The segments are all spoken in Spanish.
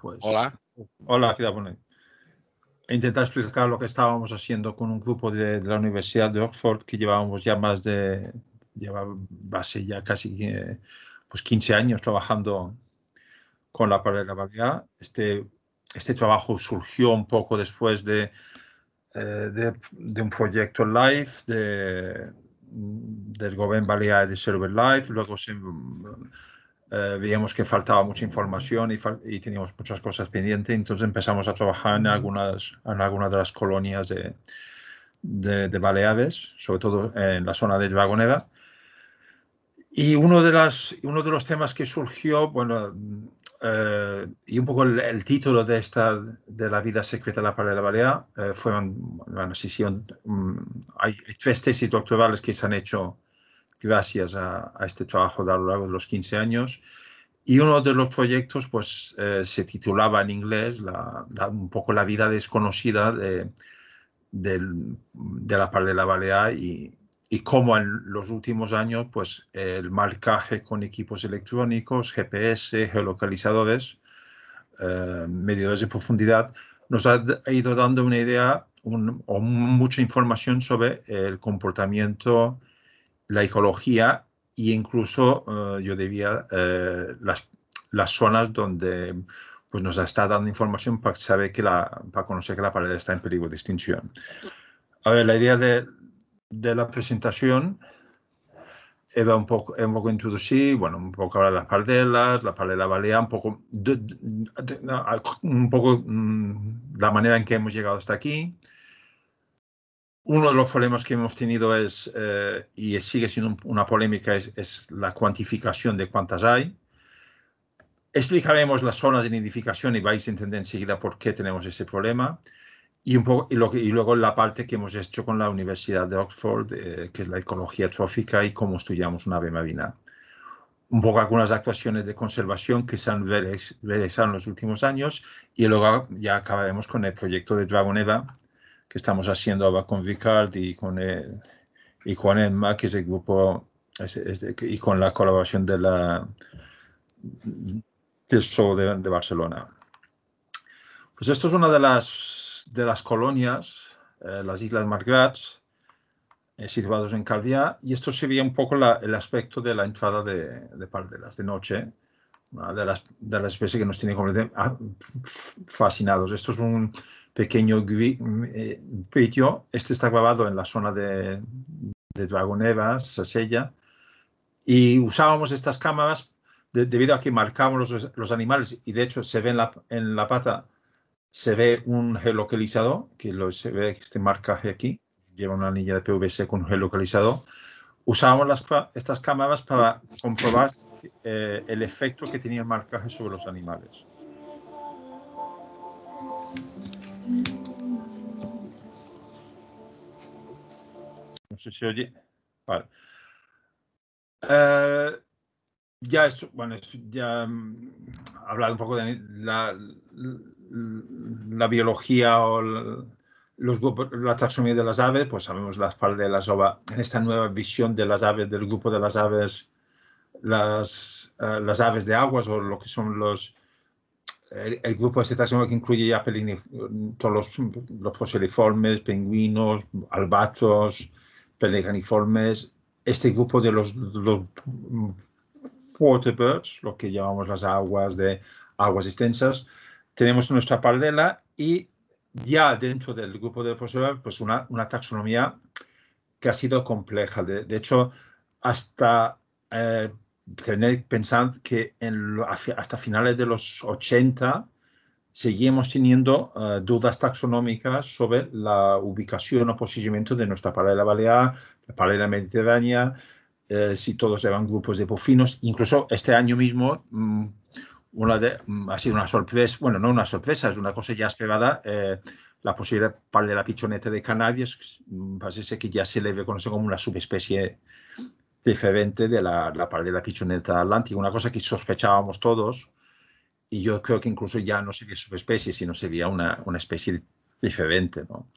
Pues, hola. Hola, ¿qué tal? intentar explicar lo que estábamos haciendo con un grupo de, la Universidad de Oxford que llevábamos ya más de, lleva base ya casi 15 eh, pues años trabajando con la la Este, este trabajo surgió un poco después de, eh, de, un proyecto live de, del Gobierno Balear de Server Life. luego se eh, veíamos que faltaba mucha información y, teníamos muchas cosas pendientes, entonces empezamos a trabajar en algunas, en algunas de las colonias de, de, Baleares, sobre todo en la zona de Dragoneda. Y uno de, las, uno de los temas que surgió, bueno, eh, y un poco el, título de esta, de la vida secreta de la pared de la Balea, eh, fueron, bueno, sí, mm, hay tres tesis doctorales que se han hecho gracias a, este trabajo a lo largo de los 15 años. Y uno de los proyectos pues, eh, se titulaba en inglés un poco la vida desconocida de, de, la Par de la balea y, y cómo en los últimos años pues, el marcaje con equipos electrónicos, GPS, geolocalizadores, eh, medidores de profundidad, nos ha, ido dando una idea o mucha información sobre el comportamiento la ecología e incluso eh, yo debía eh, las, las, zonas donde pues nos está dando información para saber que la conocer que la pared está en peligro de extinción. A ver, la idea de, de la presentación era un poco, un poco introducir, bueno, un poco hablar de las pardelas, la pardela balea, un poco, un poco mm, la manera en que hemos llegado hasta aquí, uno de los problemas que hemos tenido es, eh, y sigue siendo una polémica, es, la cuantificación de cuántas hay. Explicaremos las zonas de nidificación y vais a entender enseguida por qué tenemos ese problema. Y, un poco, y, luego la parte que hemos hecho con la Universidad de Oxford, eh, que es la ecología trófica y cómo estudiamos una ave marina. Un poco algunas actuaciones de conservación que se han realizado en los últimos años y luego ya acabaremos con el proyecto de Dragon Eva, que estamos haciendo ahora con Vicard y con, el, y EMMA, que es el grupo, y con la colaboración de la, del show de, Barcelona. Pues esto es una de las, de las colonias, eh, las Islas Margrats, eh, situados en Calviá, y esto sería un poco el aspecto de la entrada de, de de noche, de las, de las especies que nos tiene ah, fascinados. Esto es un, pequeño eh, vídeo. Este está grabado en la zona de, de Dragoneva, Sasella, y usábamos estas cámaras debido a que marcábamos los, animales y de hecho se ve en la, en la pata, se ve un geolocalizador, que lo, se ve este marcaje aquí, lleva una anilla de PVC con un geolocalizador. Usábamos las, estas cámaras para comprobar eh, el efecto que tenía el marcaje sobre los animales. No sé si oye. Vale. Eh, ya bueno, ya mm, hablar un poco de la, la, biología o la, los la taxonomía de las aves, pues sabemos las partes de las ovas. En esta nueva visión de las aves, del grupo de las aves, las, eh, las aves de aguas o lo que son los, el, grupo de este taxonomía que incluye ya todos los, los fosiliformes, pingüinos, albatros, pelecaniformes, este grupo de los, waterbirds, lo que llamamos las aguas de aguas extensas, tenemos nuestra pardela y ya dentro del grupo de fósiles, pues una, taxonomía que ha sido compleja. De, hecho, hasta eh, tener pensar que en hasta finales de los 80 seguimos teniendo eh, dudas taxonómicas sobre la ubicación o posicionamiento de nuestra paralela balear, la la mediterránea, eh, si todos eran grupos de pofinos, Incluso este año mismo mm, una mm, ha sido una sorpresa, bueno, no una sorpresa, es una cosa ya esperada, eh, la posible la pichoneta de Canarias, mm, parece que ya se le reconoce como una subespecie diferente de la, la pichoneta pichoneta atlántica, una cosa que sospechábamos todos, y yo creo que incluso ya no sería subespecie, sino sería una, una especie diferente. ¿no?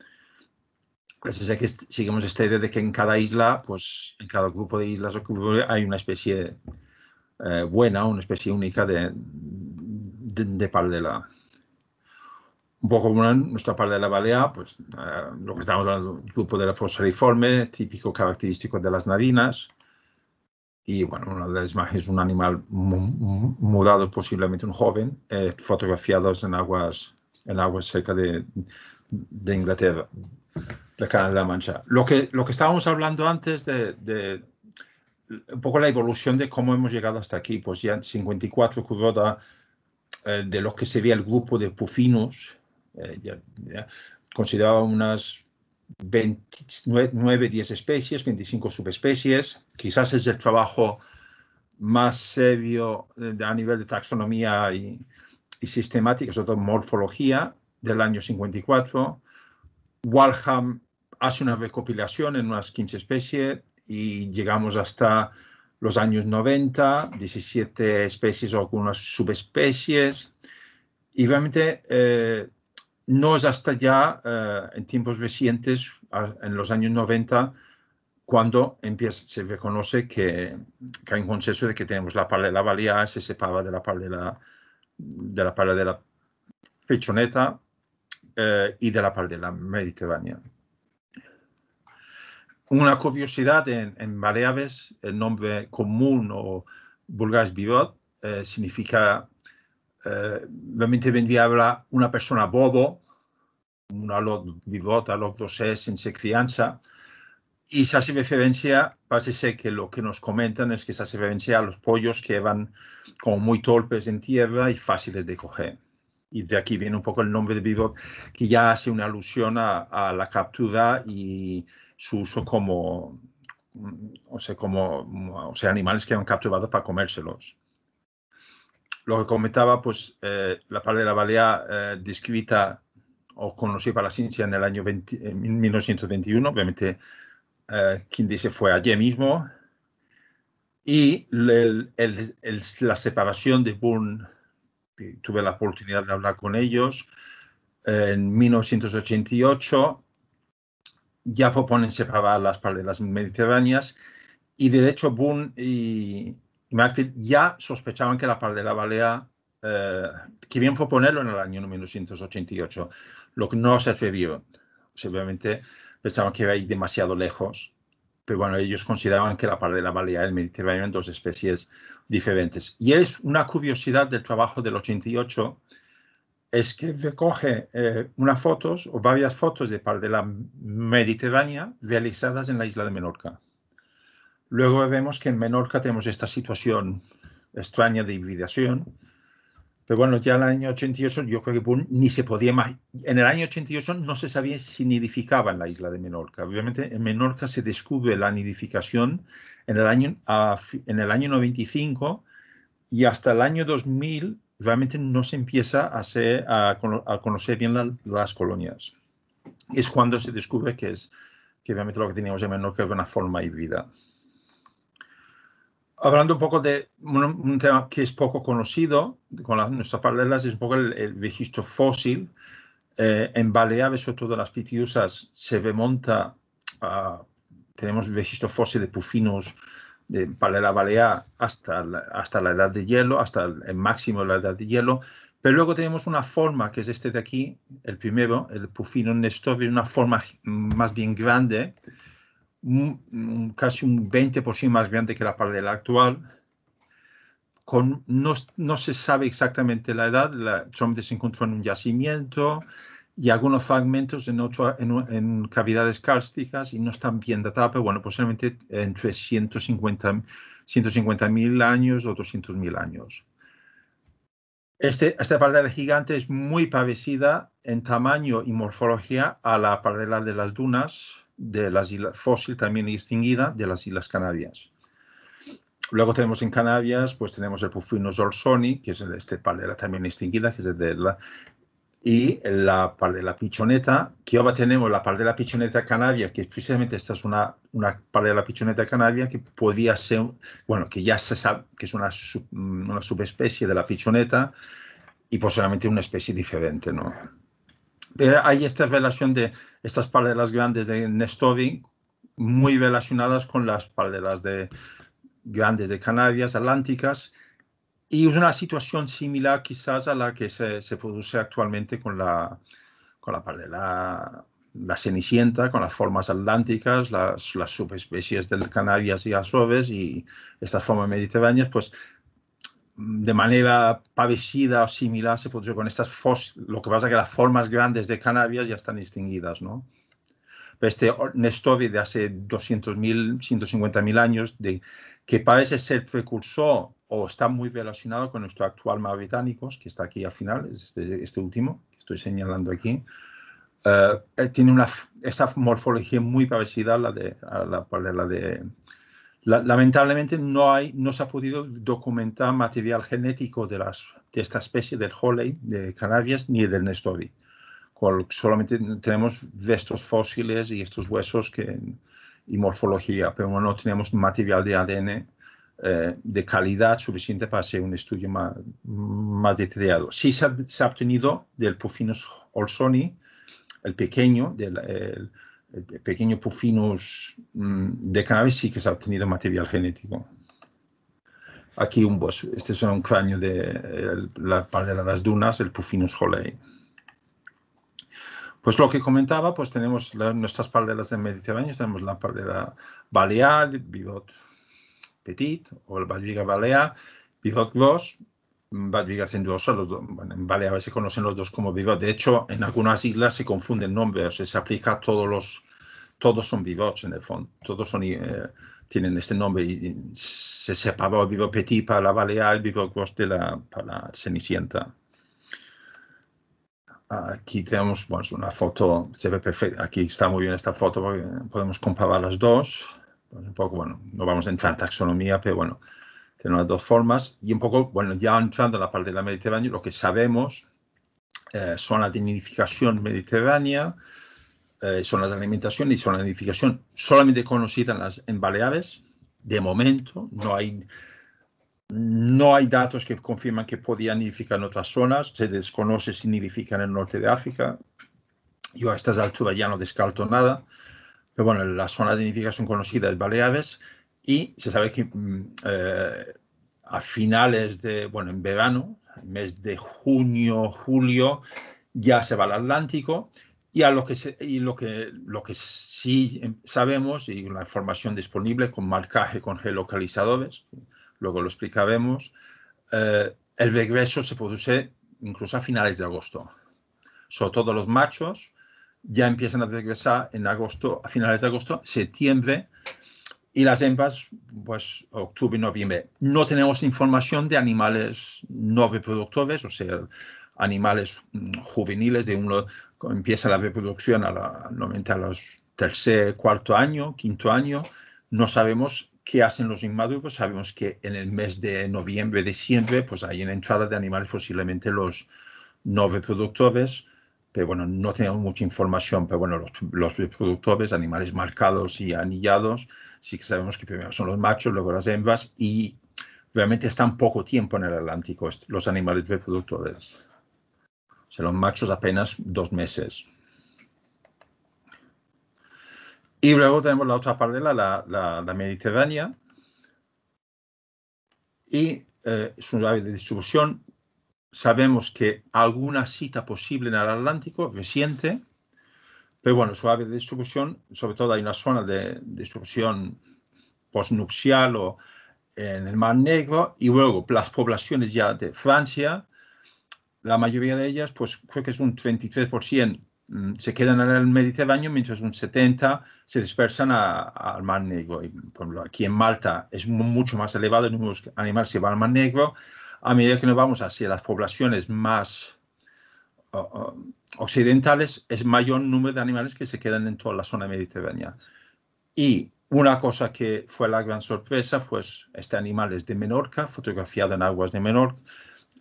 Así pues que seguimos esta idea de que en cada isla, pues en cada grupo de islas hay una especie eh, buena, una especie única de, de, de la Un poco como nuestra la balea, pues eh, lo que estamos hablando, el grupo de la fosforiforme, típico característico de las narinas, y bueno, una de las imágenes es un animal mudado, posiblemente un joven, eh, fotografiados en aguas, en aguas cerca de, de, Inglaterra, de Canal de la Mancha. Lo que, lo que estábamos hablando antes de, un poco la evolución de cómo hemos llegado hasta aquí, pues ya en 54 Kuroda, eh, de lo que sería el grupo de pufinos, eh, consideraba unas 29, 10 especies, 25 subespecies. Quizás es el trabajo más serio eh, a nivel de taxonomía y, sistemática, sobre todo morfología, del año 54. Walham hace una recopilación en unas 15 especies y llegamos hasta los años 90, 17 especies o algunas subespecies. Y realmente eh, no es hasta ya eh, en tiempos recientes, en los años 90, cuando empieza, se reconoce que, hay un consenso de que tenemos la de la valía se separa de la pala de la pechoneta eh, y de la de la mediterránea. Una curiosidad, en, en el nombre común o vulgar es eh, significa eh, vendría día habla una persona bobo, una lot vivota, lot sin ser crianza, y se hace referencia, parece que lo que nos comentan es que se hace referencia a los pollos que van como muy torpes en tierra y fáciles de coger. Y de aquí viene un poco el nombre de Bivot que ya hace una alusión a, la captura y su uso como, o sea, como, o sea, animales que han capturado para comérselos lo que comentaba, pues eh, la palabra la eh, descrita o conocida para la ciencia en el año 1921, obviamente eh, quien dice fue allí mismo, y la separación de Boone, tuve la oportunidad de hablar con ellos, en 1988 ya proponen separar las paredes mediterráneas y de hecho Boone y, ya sospechaban que la pardela vallea. eh, querían proponerlo en el año 1988, lo que no se atrevió. Obviamente pensaban que iba a ir demasiado lejos, pero bueno, ellos consideraban que la la balea y el Mediterráneo eran dos especies diferentes. Y es una curiosidad del trabajo del 88, es que recoge eh, unas fotos o varias fotos de de la mediterránea realizadas en la isla de Menorca. Luego vemos que en Menorca tenemos esta situación extraña de hibridación. Pero bueno, ya en el año 88 yo creo que ni se podía más. En el año 88 no se sabía si nidificaban la isla de Menorca. Obviamente en Menorca se descubre la nidificación en el año, en el año 95 y hasta el año 2000 realmente no se empieza a, a, conocer bien las colonias. Es cuando se descubre que es que obviamente lo que teníamos en Menorca es una forma híbrida. Hablando un poco de un, tema que es poco conocido con nuestras paralelas, es un poco el, registro fósil. Eh, en Baleares, sobre todo en las Pitiusas, se remonta Tenemos registro fósil de pufinos de Palera Balear hasta la, hasta la edad de hielo, hasta el, máximo de la edad de hielo. Pero luego tenemos una forma, que es este de aquí, el primero, el pufino de una forma más bien grande, un, casi un 20% más grande que la pardela actual. Con, no, se sabe exactamente la edad, la, solamente se encontró en un yacimiento y algunos fragmentos en, cavidades cársticas y no están bien datados, pero bueno, posiblemente entre 150 años o 200.000 años. Este, esta pardela gigante es muy parecida en tamaño y morfología a la pardela de las dunas, de las islas, fósil también distinguida de las Islas Canarias. Luego tenemos en Canarias, pues tenemos el Puffinus dorsoni, que es este palera también extinguida, que es de la, y la palera pichoneta, que ahora tenemos la palera pichoneta canaria, que precisamente esta es una, una la pichoneta canaria que podía ser, bueno, que ya se sabe que es una, una subespecie de la pichoneta y posiblemente una especie diferente, ¿no? hay esta relación de estas paralelas grandes de Nestori muy relacionadas con las paralelas de, grandes de Canarias, Atlánticas, y es una situación similar quizás a la que se, se produce actualmente con la, con la paralela la cenicienta con las formas atlánticas, las, las subespecies del Canarias y Azores y estas formas mediterráneas, pues de manera parecida o similar se produce con estas fósiles. Lo que pasa es que las formas grandes de cannabis ya están distinguidas, ¿no? Este Nestori de hace 200.000, 150.000 años, de, que parece ser precursor o está muy relacionado con nuestro actual mar que está aquí al final, este, este último, que estoy señalando aquí, eh, eh, tiene una, esta morfología muy parecida la de, la, a la de lamentablemente no, hay, no se ha podido documentar material genético de, las, de esta especie del Holley, de Canarias, ni del Nestori. Solamente tenemos estos fósiles y estos huesos que, y morfología, pero no tenemos material de ADN eh, de calidad suficiente para hacer un estudio más, más detallado. Sí se ha, obtenido del Pufinus olsoni, el pequeño, del, pequeño pufinus mm, de cannabis sí que se ha obtenido material genético. Aquí un bosque, este es un cráneo de la parte de las dunas, el pufinus holei. Pues lo que comentaba, pues tenemos nuestras pardelas del Mediterráneo, tenemos la pardela balear, bivot petit o el valliga balea, pivot gloss, siendo los bueno, en Baleares se conocen los dos como vivos. De hecho, en algunas islas se confunden el nombre, se aplica a todos los, todos son bigots en el fondo, todos son, eh, tienen este nombre y, se separó el vivo petit para la Balear, el vivo gros de la, para la Cenicienta. Aquí tenemos bueno, una foto, se ve perfecta, aquí está muy bien esta foto porque podemos comparar las dos. Pues un poco, bueno, no vamos a entrar en taxonomía, pero bueno, tenemos las dos formas y un poco, bueno, ya entrando en la parte del Mediterráneo, lo que sabemos eh, son la nidificación mediterránea, eh, son las alimentación y son la nidificación solamente conocidas en, las, en Baleares, de momento, no hay no hay datos que confirman que podían nidificar en otras zonas, se desconoce si nidifican en el norte de África. Yo a estas alturas ya no descarto nada, pero bueno, la zona de nidificación conocida es Baleares. Y se sabe que mm, eh, a finales de, bueno, en verano, mes de junio, julio, ya se va al Atlántico. Y, a lo que lo, que, lo que sí sabemos, y la información disponible con marcaje, con geolocalizadores, luego lo explicaremos, eh, el regreso se produce incluso a finales de agosto. Sobre todo los machos ya empiezan a regresar en agosto, a finales de agosto, septiembre, y las hembras, pues octubre noviembre. No tenemos información de animales no reproductores, o sea, animales mm, juveniles de uno empieza la reproducción a la, normalmente a los tercer, cuarto año, quinto año. No sabemos qué hacen los inmaduros. Sabemos que en el mes de noviembre, diciembre, pues hay una entrada de animales, posiblemente los no reproductores pero bueno, no tenemos mucha información, pero bueno, los, los, reproductores, animales marcados y anillados, sí que sabemos que primero son los machos, luego las hembras y realmente están poco tiempo en el Atlántico los animales reproductores. O sea, los machos apenas dos meses. Y luego tenemos la otra parte la, la, la mediterránea. Y es un área de distribución, sabemos que alguna cita posible en el Atlántico reciente, pero bueno, su área de distribución, sobre todo hay una zona de distribución postnupcial o en el Mar Negro, y luego las poblaciones ya de Francia, la mayoría de ellas, pues creo que es un 33%, mm, se quedan en el Mediterráneo, mientras un 70% se dispersan al Mar Negro. Y, por ejemplo, aquí en Malta es mucho más elevado el número de animales que van al Mar Negro. A medida que nos vamos hacia las poblaciones más occidentales es mayor número de animales que se quedan en toda la zona mediterránea. Y una cosa que fue la gran sorpresa, pues este animal es de Menorca, fotografiado en aguas de Menorca,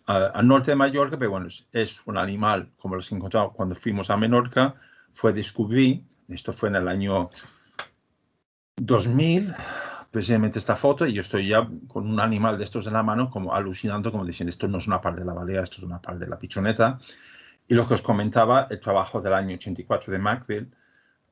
al norte de Mallorca, pero bueno, es, un animal como los encontramos cuando fuimos a Menorca, fue descubrí, esto fue en el año 2000, precisamente esta foto, y yo estoy ya con un animal de estos en la mano, como alucinando, como diciendo, esto no es una parte de la balea, esto es una parte de la pichoneta. Y lo que os comentaba, el trabajo del año 84 de Macville,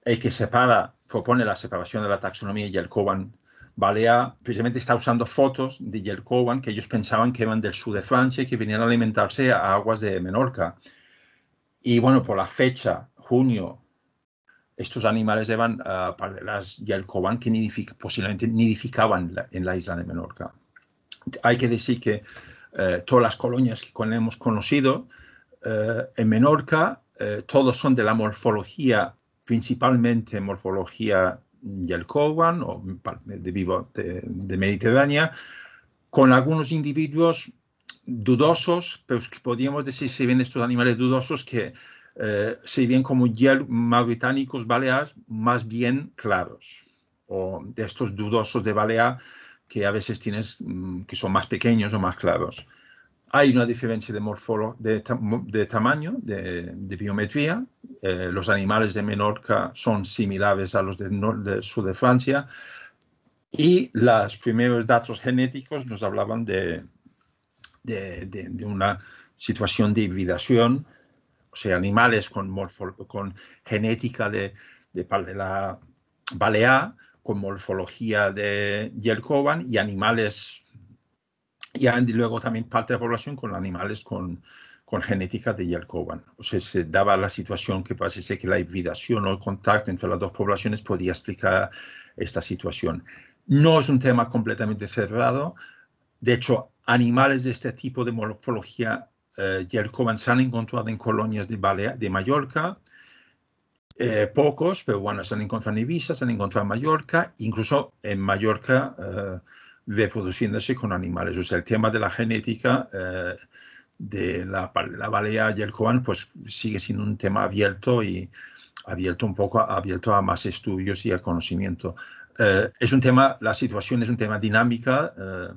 el que separa, propone la separación de la taxonomía y el Cowan Balea precisamente está usando fotos de yelcoban que ellos pensaban que eran del sur de Francia y que venían a alimentarse a aguas de Menorca. Y bueno, por la fecha, junio, estos animales eran, uh, eh, para las que nidific posiblemente nidificaban en la isla de Menorca. Hay que decir que eh, todas las colonias que hemos conocido eh, en Menorca eh, todos son de la morfología, principalmente morfología Yelkovan o de, vivo, de, Mediterránea, con algunos individuos dudosos, pero que podríamos decir, si bien estos animales dudosos, que eh, se ven como mauritánicos baleares, más bien claros, o de estos dudosos de balea que a veces tienes mm, que son más pequeños o más claros hay una diferencia de, morfolo de, tamaño, de, biometría. Eh, los animales de Menorca son similares a los del sur de Francia. Y los primeros datos genéticos nos hablaban de, una situación de hibridación, o sea, animales con, con genética de, la balea, con morfología de Yelkovan y animales y luego también parte de la población con animales con, genética de Yelkovan. O sea, se daba la situación que parece que la hibridación o el contacto entre las dos poblaciones podía explicar esta situación. No es un tema completamente cerrado. De hecho, animales de este tipo de morfología eh, Yelkovan se han encontrado en colonias de, de Mallorca, eh, pocos, pero bueno, se han encontrado en Ibiza, se han encontrado en Mallorca, incluso en Mallorca. Eh, reproduciéndose con animales. O sea, el tema de la genética eh, de la, la, balea y el koan pues, sigue siendo un tema abierto y abierto un poco abierto a más estudios y a conocimiento. Eh, es un tema, la situación es un tema dinámica, eh,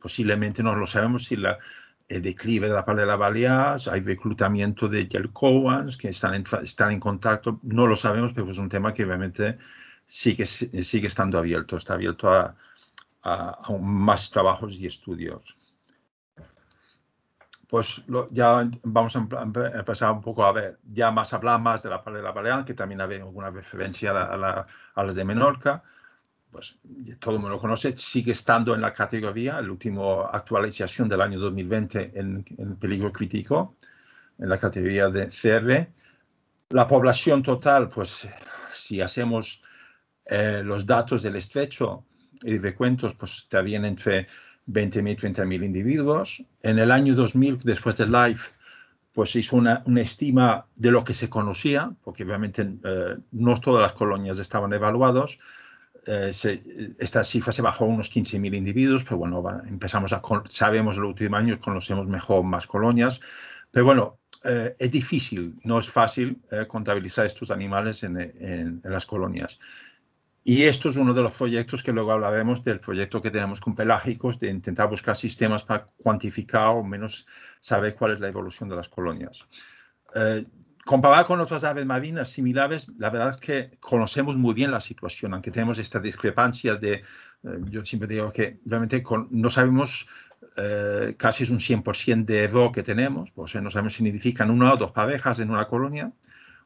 posiblemente no lo sabemos si el declive de la parte de la balea, hay reclutamiento de Yelkowans que están en, están en contacto, no lo sabemos, pero es un tema que obviamente sigue, sigue estando abierto, está abierto a, a, aún más trabajos y estudios. Pues ya vamos a, empezar un poco a ver, ya más hablar más de la palabra balear, que también había alguna referencia a, las de Menorca, pues todo el mundo lo conoce, sigue estando en la categoría, el último actualización del año 2020 en, peligro crítico, en la categoría de CR. La población total, pues si hacemos eh, los datos del estrecho, y de cuentos, pues estarían entre 20.000, 30.000 individuos. En el año 2000, después del LIFE, pues se hizo una, una, estima de lo que se conocía, porque obviamente eh, no todas las colonias estaban evaluadas. Eh, esta cifra se bajó a unos 15.000 individuos, pero bueno, empezamos a, sabemos los últimos años, conocemos mejor más colonias, pero bueno, eh, es difícil, no es fácil contabilizar estos animales en, en, en las colonias. Y esto es uno de los proyectos que luego hablaremos del proyecto que tenemos con Pelágicos, de intentar buscar sistemas para cuantificar o menos saber cuál es la evolución de las colonias. Comparar eh, comparado con otras aves marinas similares, la verdad es que conocemos muy bien la situación, aunque tenemos esta discrepancia de, eh, yo siempre digo que realmente no sabemos eh, casi es un 100% de error que tenemos, o no sabemos si significan una o dos parejas en una colonia,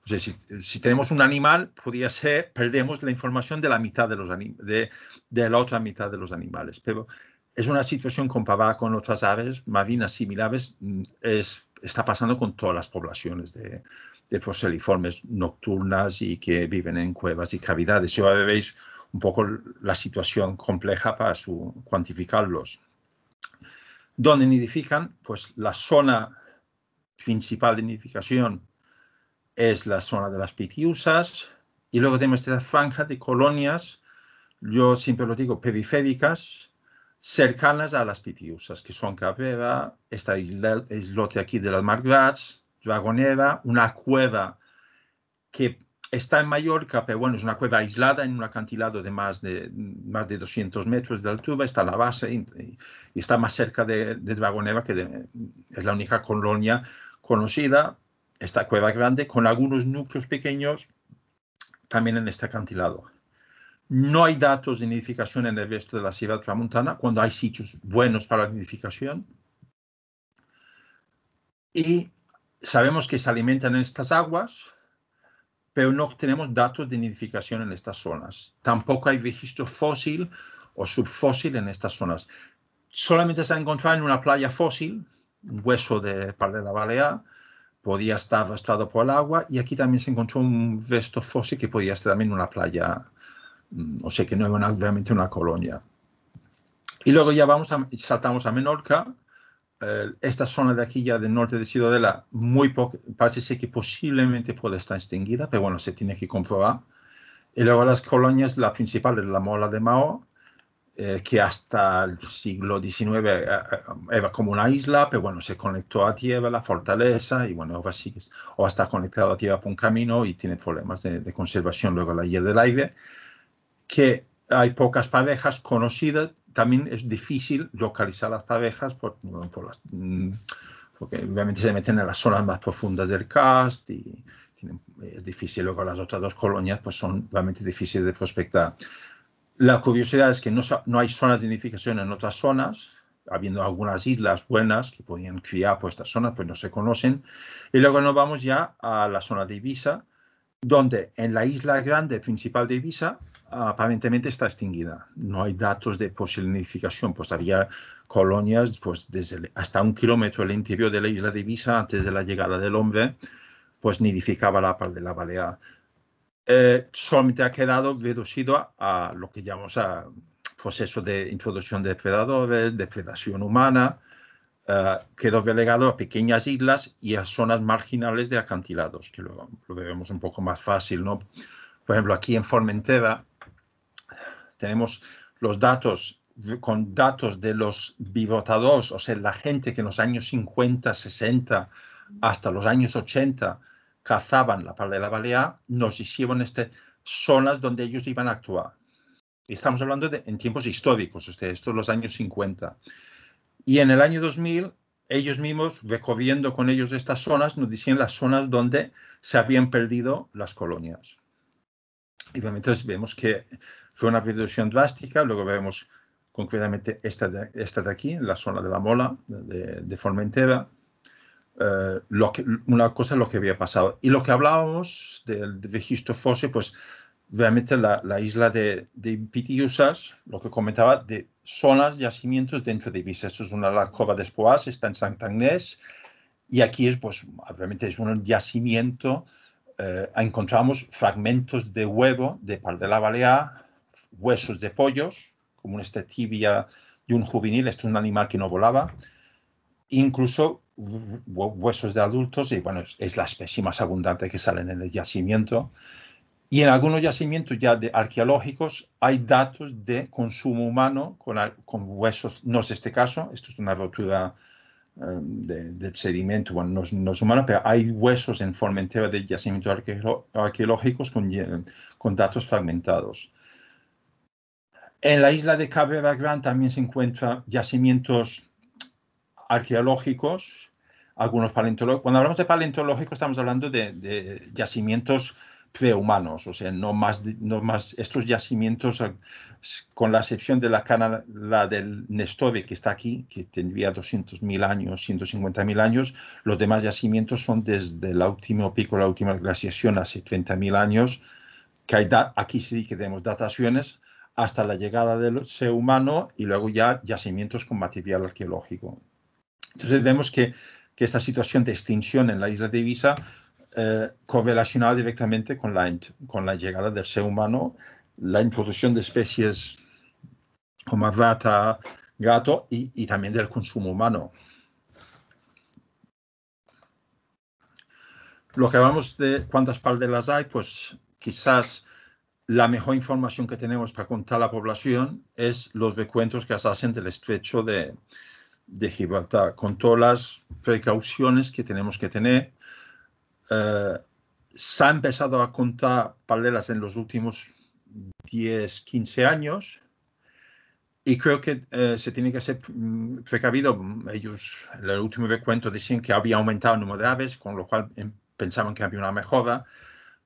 o sea, si, tenemos un animal, podría ser, perdemos la información de la mitad de los de, la otra mitad de los animales. Pero es una situación comparada con otras aves, marinas similares, mm, es, está pasando con todas las poblaciones de, de nocturnas y que viven en cuevas y cavidades. Si ahora veis un poco la situación compleja para su, cuantificarlos. ¿Dónde nidifican? Pues la zona principal de nidificación es la zona de las Pitiusas, y luego tenemos esta franja de colonias, yo siempre lo digo, periféricas, cercanas a las Pitiusas, que son Cabrera, esta isla, islote aquí de las Margrats, Dragonera, una cueva que está en Mallorca, pero bueno, es una cueva aislada en un acantilado de más de, más de 200 metros de altura, está la base y, está más cerca de, dragoneva que es la única colonia conocida, esta cueva grande con algunos núcleos pequeños también en este acantilado. No hay datos de nidificación en el resto de la Sierra Tramontana, cuando hay sitios buenos para la nidificación. Y sabemos que se alimentan en estas aguas, pero no tenemos datos de nidificación en estas zonas. Tampoco hay registro fósil o subfósil en estas zonas. Solamente se ha encontrado en una playa fósil, un hueso de par de la balea, podía estar arrastrado por el agua y aquí también se encontró un resto fósil que podía estar también en una playa, mm, o sea que no era realmente una colonia. Y luego ya vamos saltamos a Menorca, esta zona de aquí ya del norte de Ciudadela, muy parece que posiblemente puede estar extinguida, pero bueno, se tiene que comprobar. Y luego las colonias, la principal es la Mola de Mao, eh, que hasta el siglo XIX eh, eh, era como una isla, pero bueno, se conectó a tierra, la fortaleza, y bueno, ahora o está conectado a tierra por un camino y tiene problemas de, conservación luego la isla del aire, que hay pocas parejas conocidas, también es difícil localizar las parejas por, mm, porque obviamente se meten en las zonas más profundas del cast y es difícil luego las otras dos colonias pues son realmente difíciles de prospectar. La curiosidad es que no, hay zonas de nidificación en otras zonas, habiendo algunas islas buenas que podían criar por estas zonas, pues no se conocen. Y luego nos vamos ya a la zona de Ibiza, donde en la isla grande principal de Ibiza aparentemente está extinguida. No hay datos de pos-nidificación, pues había colonias pues, desde hasta un kilómetro al interior de la isla de Ibiza antes de la llegada del hombre, pues nidificaba la parte de la balea. Eh, solamente ha quedado reducido a, lo que llamamos a proceso pues de introducción de depredadores, depredación humana, eh, quedó relegado a pequeñas islas y a zonas marginales de acantilados, que lo, vemos un poco más fácil, ¿no? Por ejemplo, aquí en Formentera tenemos los datos con datos de los bivotadores, o sea, la gente que en los años 50, 60 hasta los años 80 cazaban la de la Balea, nos hicieron este, zonas donde ellos iban a actuar. Estamos hablando de, en tiempos históricos, estos estos los años 50. Y en el año 2000, ellos mismos, recorriendo con ellos estas zonas, nos decían las zonas donde se habían perdido las colonias. Y entonces vemos que fue una reducción drástica, luego vemos concretamente esta de, esta de aquí, la zona de la Mola, de, de Formentera, eh, lo una cosa es lo que había pasado. Y lo que hablábamos del registro fósil, pues realmente la, la isla de, de Pitiusas, lo que comentaba, de zonas, yacimientos dentro de Ibiza. Esto es una la cova de Espoas, está en Santa Agnés, y aquí es, pues, obviamente es un yacimiento. Eh, encontramos fragmentos de huevo de la balea, huesos de pollos, como esta tibia de un juvenil, esto es un animal que no volaba, incluso huesos de adultos, y bueno, es, la especie más abundante que salen en el yacimiento. Y en algunos yacimientos ya arqueológicos hay datos de consumo humano con, huesos, no es este caso, esto es una rotura em, del sedimento, bueno, no es, humano, pero hay huesos en forma de yacimientos arqueológicos con, con datos fragmentados. En la isla de Cabrera Gran también se encuentran yacimientos arqueológicos, algunos paleontológicos. Cuando hablamos de paleontológicos, estamos hablando de, yacimientos prehumanos, o sea, no más, no más estos yacimientos, ah, con la excepción de la cana, la del Nestove, que está aquí, que tendría 200.000 años, 150.000 años, los demás yacimientos son desde el último pico, la última glaciación, hace 30.000 años, que aquí sí que tenemos dataciones, hasta la llegada del ser humano y luego ya yacimientos con material arqueológico. Entonces vemos que, esta situación de extinción en la isla de Ibiza eh, correlacionada directamente con la, con la llegada del ser humano, la introducción de especies como rata, gato y, también del consumo humano. Lo que hablamos de cuántas palderas hay, pues quizás la mejor información que tenemos para contar la población es los recuentos que se hacen del estrecho de, de Gibraltar, con todas las precauciones que tenemos que tener. Eh, se ha empezado a contar paralelas en los últimos 10, 15 años y creo que eh, se tiene que ser mm, precavido. Ellos, en el último recuento, decían que había aumentado el número de aves, con lo cual em, pensaban que había una mejora,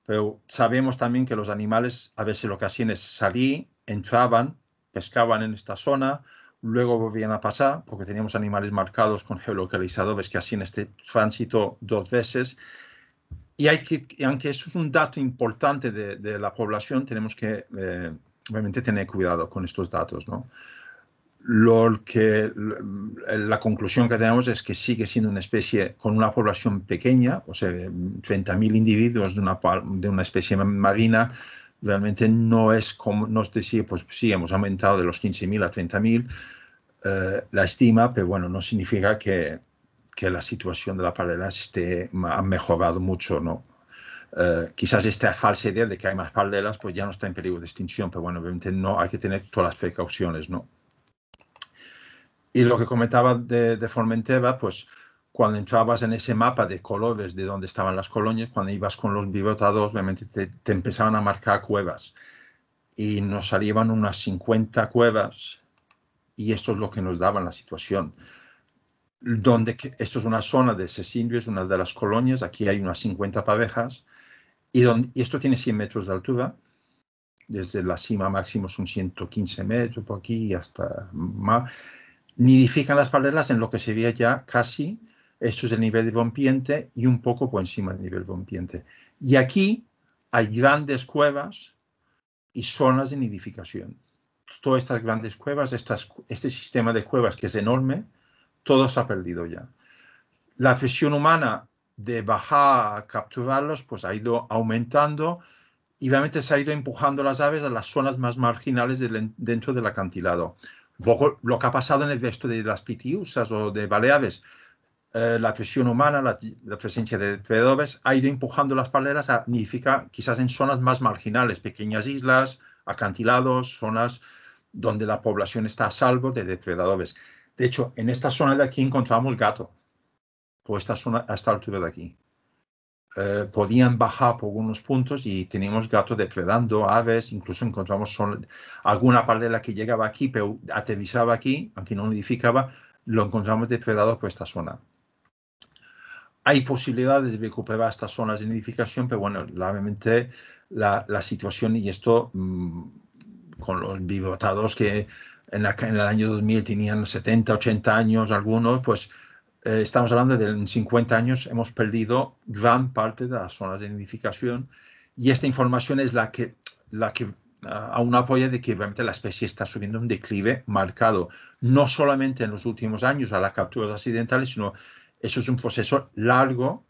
pero sabemos también que los animales a veces lo que hacían es salir, entraban, pescaban en esta zona, Luego volvían a pasar, porque teníamos animales marcados con geolocalizadores que hacían este tránsito dos veces. Y, hay que, aunque eso es un dato importante de, de la población, tenemos que eh, obviamente tener cuidado con estos datos. ¿no? Lo que, la conclusión que tenemos es que sigue siendo una especie con una población pequeña, o sea, 30.000 individuos de una, de una especie marina, realmente no es como nos decía, pues sí, hemos aumentado de los 15.000 a 30.000 eh, la estima, pero bueno, no significa que, que la situación de la paralela esté, ha mejorado mucho, ¿no? Eh, quizás esta falsa idea de que hay más paralelas, pues ya no está en peligro de extinción, pero bueno, obviamente no hay que tener todas las precauciones, ¿no? Y lo que comentaba de, de Formentera, pues cuando entrabas en ese mapa de colores de donde estaban las colonias, cuando ibas con los bibotados, obviamente te, empezaban a marcar cuevas. Y nos salían unas 50 cuevas y esto es lo que nos daba la situación. Donde, esto es una zona de Cecilio, es una de las colonias, aquí hay unas 50 pabejas. y, esto tiene 100 metros de altura. Desde la cima máximo son 115 metros por aquí hasta más. Nidifican las paredes en lo que se veía ya casi esto es el nivel rompiente y un poco por encima del nivel rompiente. Y aquí hay grandes cuevas y zonas de nidificación. Todas estas grandes cuevas, este sistema de cuevas que es enorme, todo se ha perdido ya. La presión humana de bajar a capturarlos, pues ha ido aumentando y realmente se ha ido empujando las aves a las zonas más marginales dentro del acantilado. lo que ha pasado en el resto de las pitiusas o de Baleares, eh, la presión humana, la, presencia de depredadores, ha ido empujando las palmeras a nidificar quizás en zonas más marginales, pequeñas islas, acantilados, zonas donde la población está a salvo de depredadores. De hecho, en esta zona de aquí encontramos gato, por esta zona, a esta altura de aquí. Eh, podían bajar por unos puntos y teníamos gato depredando aves, incluso encontramos alguna palera que llegaba aquí, pero aterrizaba aquí, aunque no nidificaba, lo encontramos depredado por esta zona hay posibilidades de recuperar estas zonas de nidificación, pero bueno, obviamente la, la situación y esto mm, con los vivotados que en, la, en, el año 2000 tenían 70, 80 años algunos, pues eh, estamos hablando de en 50 años hemos perdido gran parte de las zonas de nidificación y esta información es la que, la que ah, aún apoya de que realmente la especie está subiendo un declive marcado, no solamente en los últimos años a las capturas accidentales, sino eso es un proceso largo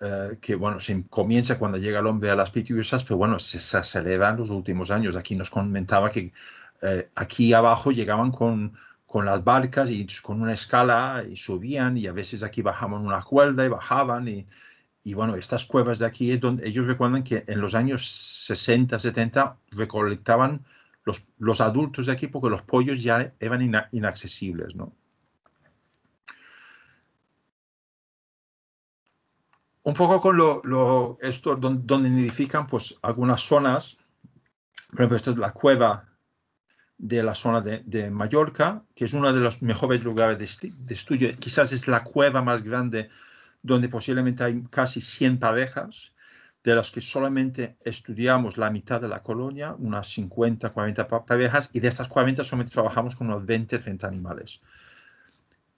eh, que, bueno, se comienza cuando llega el hombre a las Pitiusas, pero bueno, se, se acelera en los últimos años. Aquí nos comentaba que eh, aquí abajo llegaban con, con las barcas y con una escala y subían y a veces aquí bajaban una cuerda y bajaban y, y bueno, estas cuevas de aquí es donde ellos recuerdan que en los años 60, 70 recolectaban los, los adultos de aquí porque los pollos ya eran inaccesibles, ¿no? un poco con lo, esto donde, nidifican pues algunas zonas, por ejemplo, esta es la cueva de la zona de, Mallorca, que es uno de los mejores lugares de, estudio, quizás es la cueva más grande donde posiblemente hay casi 100 parejas, de las que solamente estudiamos la mitad de la colonia, unas 50, 40 parejas, y de estas 40 solamente trabajamos con unos 20, 30 animales.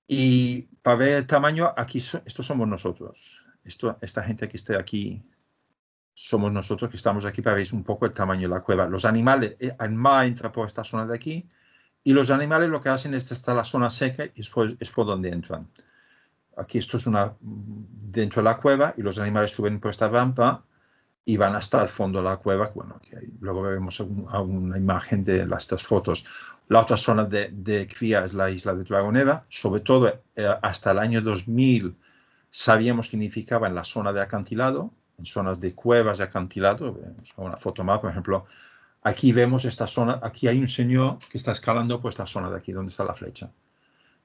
Y para ver el tamaño, aquí estos somos nosotros esta gente que está aquí somos nosotros que estamos aquí para ver un poco el tamaño de la cueva. Los animales, eh, el mar entra por esta zona de aquí y los animales lo que hacen es estar la zona seca y es por, es por donde entran. Aquí esto es una dentro de la cueva y los animales suben por esta rampa y van hasta el fondo de la cueva. Bueno, luego vemos una, una imagen de las, estas fotos. La otra zona de, de cría es la isla de Dragonera, sobre todo eh, hasta el año 2000 Sabíamos que significaba en la zona de acantilado, en zonas de cuevas de acantilado. Una foto más, por ejemplo, aquí vemos esta zona, aquí hay un señor que está escalando por esta zona de aquí, donde está la flecha.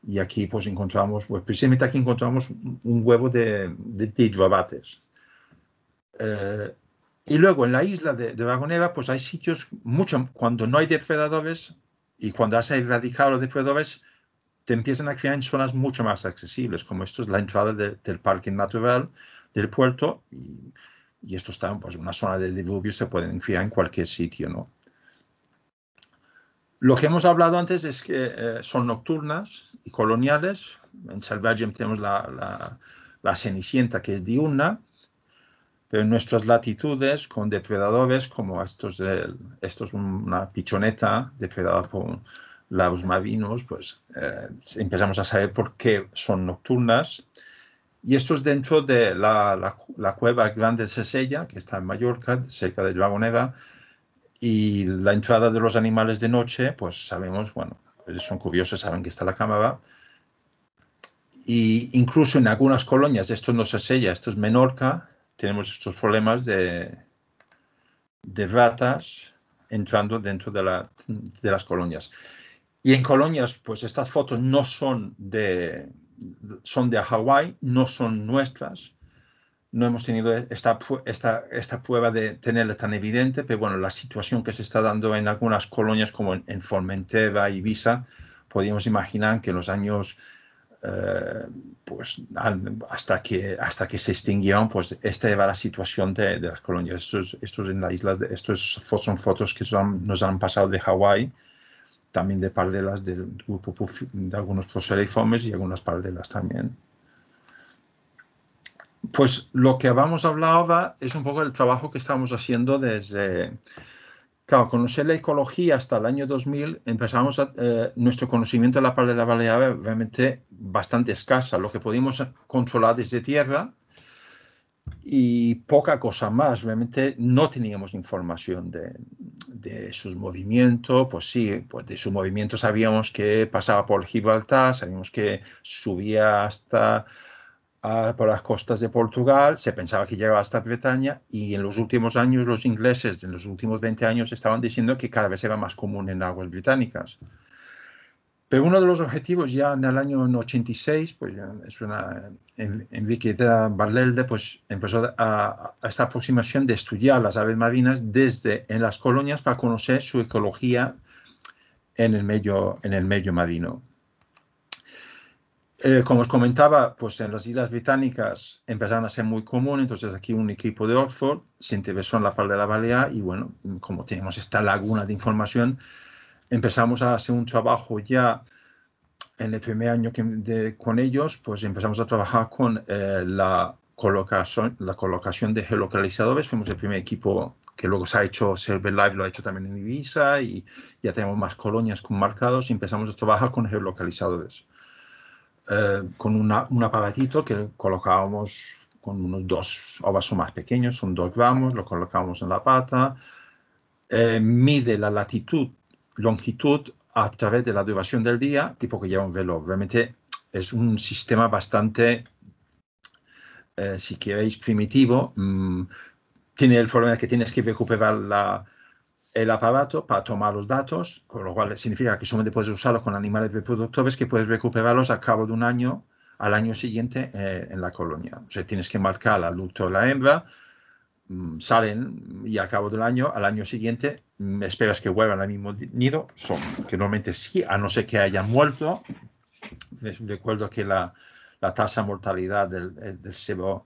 Y aquí pues encontramos, pues precisamente aquí encontramos un huevo de, de, eh, y luego en la isla de, de Vagoneva pues hay sitios, mucho, cuando no hay depredadores y cuando has erradicado los depredadores, te empiezan a crear en zonas mucho más accesibles, como esto es la entrada del parque natural del puerto, y, esto está, pues una zona de diluvio se pueden crear en cualquier sitio, ¿no? Lo que hemos hablado antes es que eh, son nocturnas y coloniales. En Salvagem tenemos la, cenicienta que es diurna, pero en nuestras latitudes con depredadores como estos, de, es una pichoneta depredada por los marinos, pues eh, empezamos a saber por qué son nocturnas. Y esto es dentro de la, cueva Grande de Sesella, que está en Mallorca, cerca de Dragonera. Y la entrada de los animales de noche, pues sabemos, bueno, son curiosos, saben que está la cámara. Y incluso en algunas colonias, esto no es sella, esto es Menorca, tenemos estos problemas de, de ratas entrando dentro de, de las colonias. Y en Colonias, pues estas fotos no son de, son de Hawái, no son nuestras. No hemos tenido esta, esta, esta, prueba de tenerla tan evidente, pero bueno, la situación que se está dando en algunas colonias como en, Formentera y Ibiza, podríamos imaginar que en los años eh, pues hasta que hasta que se extinguieron pues esta era la situación de, las colonias estos, estos en la isla estos son fotos que nos han pasado de Hawái también de pardelas del grupo de algunos proseliformes y algunas pardelas también. Pues lo que vamos a hablar ahora es un poco el trabajo que estamos haciendo desde, claro, conocer la ecología hasta el año 2000, empezamos a, eh, nuestro conocimiento de la pardela de la realmente bastante escasa. Lo que pudimos controlar desde tierra, y poca cosa más. Realmente no teníamos información de, sus movimientos, pues sí, pues de su movimiento sabíamos que pasaba por Gibraltar, sabíamos que subía hasta por las costas de Portugal, se pensaba que llegaba hasta Bretaña y en los últimos años los ingleses, en los últimos 20 años, estaban diciendo que cada vez era más común en aguas británicas. Pero uno de los objetivos ya en el año 86, pues es una, Enrique Barlelde pues empezó a, esta aproximación de estudiar las aves marinas desde en las colonias para conocer su ecología en el medio, en el medio marino. Eh, como os comentaba, pues en las Islas Británicas empezaron a ser muy comunes. entonces aquí un equipo de Oxford se interesó en la falda de la Balea y bueno, como tenemos esta laguna de información, empezamos a hacer un trabajo ya en el primer año que con ellos, pues empezamos a trabajar con eh, la, colocación, la colocación de geolocalizadores. Fuimos el primer equipo que luego se ha hecho, Server Live lo ha hecho también en Ibiza y ya tenemos más colonias con marcados y empezamos a trabajar con geolocalizadores. Eh, con un aparatito que colocábamos con unos dos ovasos más pequeños, son dos gramos, lo colocábamos en la pata, eh, mide la latitud longitud a través de la duración del día, tipo que lleva un reloj. Realmente es un sistema bastante, eh, si queréis, primitivo. Mm, tiene el problema de que tienes que recuperar la, el aparato para tomar los datos, con lo cual significa que solamente puedes usarlo con animales reproductores que puedes recuperarlos a cabo de un año al año siguiente eh, en la colonia. O sea, tienes que marcar al adulto o la hembra, Mm, salen y al cabo del año, al año siguiente, mm, esperas que vuelvan al mismo nido, son, que normalmente sí, a no ser que hayan muerto. Recuerdo que la, la tasa de mortalidad del, eh, del cebo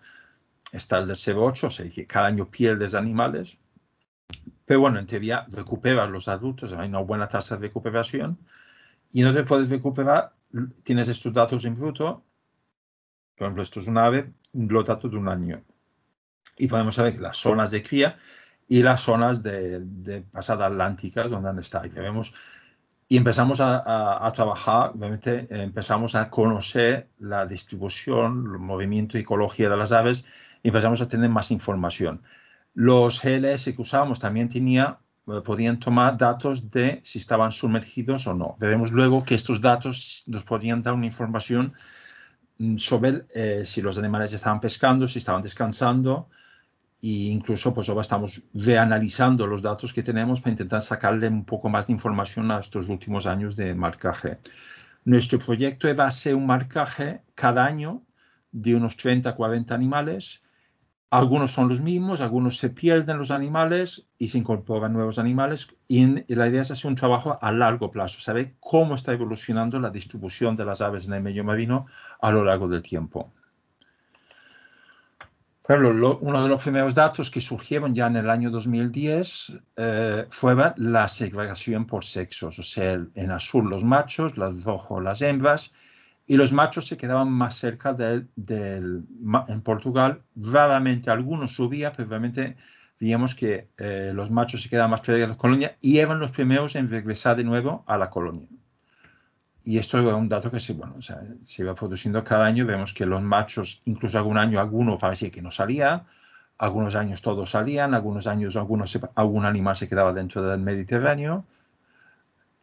está el del sebo 8, o sea, que cada año pierdes animales. Pero bueno, en teoría recuperas los adultos, hay una buena tasa de recuperación y no te puedes recuperar, tienes estos datos en bruto, por ejemplo, esto es un ave, los datos de un año y podemos saber las zonas de cría y las zonas de, pasada atlánticas donde han estado. Y, vemos, y empezamos a, trabajar, obviamente empezamos a conocer la distribución, el movimiento y ecología de las aves y empezamos a tener más información. Los GLS que usábamos también tenía, eh, podían tomar datos de si estaban sumergidos o no. vemos luego que estos datos nos podían dar una información sobre eh, si los animales estaban pescando, si estaban descansando, e incluso pues ahora estamos reanalizando los datos que tenemos para intentar sacarle un poco más de información a estos últimos años de marcaje. Nuestro proyecto va a ser un marcaje cada año de unos 30, 40 animales algunos son los mismos, algunos se pierden los animales y se incorporan nuevos animales. Y, la idea es hacer un trabajo a largo plazo, saber cómo está evolucionando la distribución de las aves en el medio marino a lo largo del tiempo. uno de los primeros datos que surgieron ya en el año 2010 eh, fue la segregación por sexos, o sea, en azul los machos, en rojo las hembras, y los machos se quedaban más cerca del, en Portugal. Raramente algunos subían, pero realmente veíamos que eh, los machos se quedaban más cerca de la colonia y eran los primeros en regresar de nuevo a la colonia. Y esto es un dato que se, bueno, se va produciendo cada año. Vemos que los machos, incluso algún año, alguno parecía que no salía, algunos años todos salían, algunos años algunos, algún animal se quedaba dentro del Mediterráneo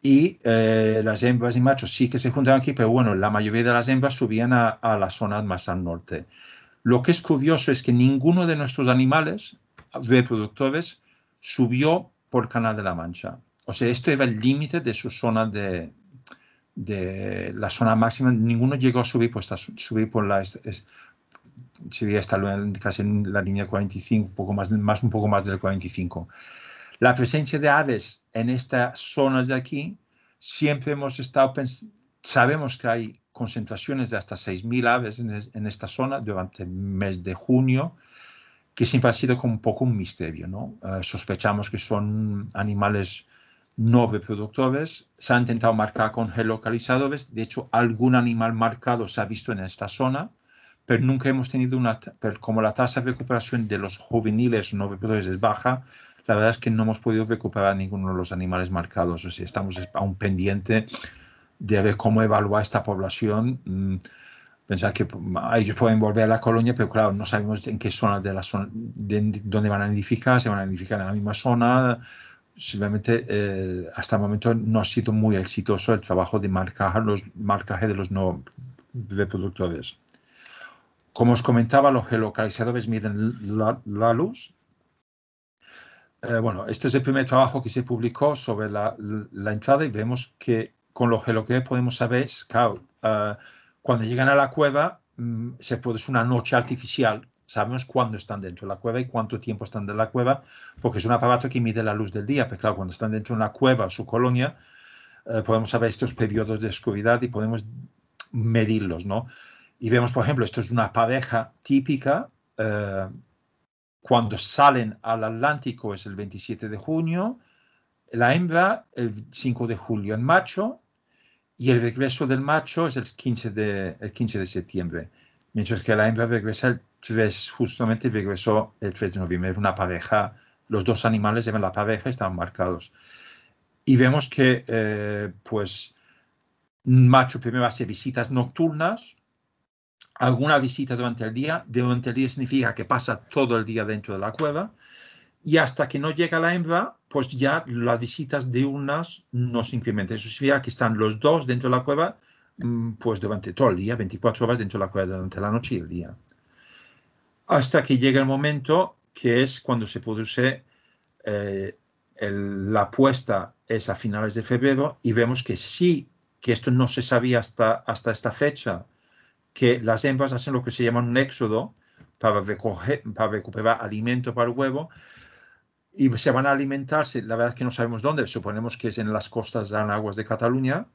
y eh, las hembras y machos sí que se juntaban aquí, pero bueno, la mayoría de las hembras subían a, a las zonas más al norte. Lo que es curioso es que ninguno de nuestros animales reproductores subió por Canal de la Mancha. O sea, esto era el límite de su zona de, de la zona máxima. Ninguno llegó a subir por, pues, subir por la... Es, hasta casi en la línea 45, un poco más, más, un poco más del 45. La presencia de aves en esta zona de aquí, siempre hemos estado sabemos que hay concentraciones de hasta 6.000 aves en, esta zona durante el mes de junio, que siempre ha sido como un poco un misterio, ¿no? Eh, sospechamos que son animales no reproductores, se han intentado marcar con geolocalizadores, de hecho algún animal marcado se ha visto en esta zona, pero nunca hemos tenido una, pero como la tasa de recuperación de los juveniles no reproductores es baja, la verdad es que no hemos podido recuperar ninguno de los animales marcados. O estamos aún pendiente de ver cómo evaluar esta población. Mm, pensar que mm, ellos pueden volver a la colonia, pero claro, no sabemos en qué zona de la zona, dónde van a nidificar, se van a nidificar en la misma zona. Simplemente eh, hasta el momento no ha sido muy exitoso el trabajo de marcar los marcaje de los no reproductores. Como os comentaba, los geolocalizadores miden la luz eh, bueno, este es el primer trabajo que se publicó sobre la, entrada y vemos que con lo que podemos saber Scout. Eh, cuando llegan a la cueva es mm, se produce una noche artificial. Sabemos cuándo están dentro de la cueva y cuánto tiempo están dentro de la cueva, porque es un aparato que mide la luz del día. Pero pues claro, cuando están dentro de una cueva su colonia, eh, podemos saber estos periodos de oscuridad y podemos medirlos, ¿no? Y vemos, por ejemplo, esto es una pareja típica cuando salen al Atlántico es el 27 de junio, la hembra el 5 de julio en macho y el regreso del macho es el 15 de, 15 de septiembre, mientras que la hembra regresa el 3, justamente regresó el 3 de noviembre, una pareja, los dos animales deben la pareja, están marcados. Y vemos que, eh, pues, macho primero hace visitas nocturnas, alguna visita durante el día. Durante el día significa que pasa todo el día dentro de la cueva. Y hasta que no llega la hembra, pues ya las visitas de unas no se incrementan. Eso significa que están los dos dentro de la cueva, mm, pues durante todo el día, 24 horas dentro de la cueva, durante la noche y el día. Hasta que llega el momento que es cuando se produce eh, la puesta, es a finales de febrero, y vemos que sí, que esto no se sabía hasta, hasta esta fecha, que las hembras hacen lo que se llama un éxodo para, recoger, para recuperar alimento para el huevo y se van a alimentarse, la verdad es que no sabemos dónde, suponemos que es en las costas de aguas de Cataluña,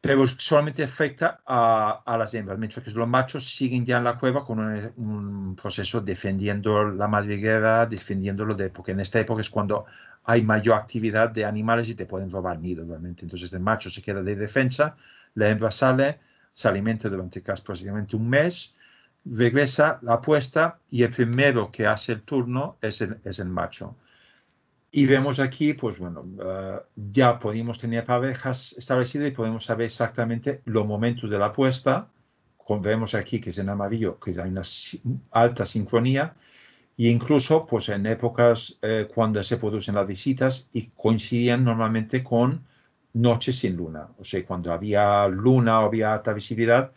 pero solamente afecta a, a, las hembras, mientras que los machos siguen ya en la cueva con un, proceso defendiendo la madriguera, defendiéndolo de, porque en esta época es cuando hay mayor actividad de animales y te pueden robar nido, realmente. Entonces el macho se queda de defensa, la hembra sale, se alimenta durante casi aproximadamente un mes, regresa la apuesta y el primero que hace el turno es el, es el macho. Y vemos aquí, pues bueno, eh, ya podemos tener parejas establecidas y podemos saber exactamente los momentos de la apuesta. vemos aquí que es en amarillo, que hay una alta sincronía. Y e incluso, pues en épocas eh, cuando se producen las visitas y coincidían normalmente con noches sin luna. O sea, cuando había luna o había alta visibilidad,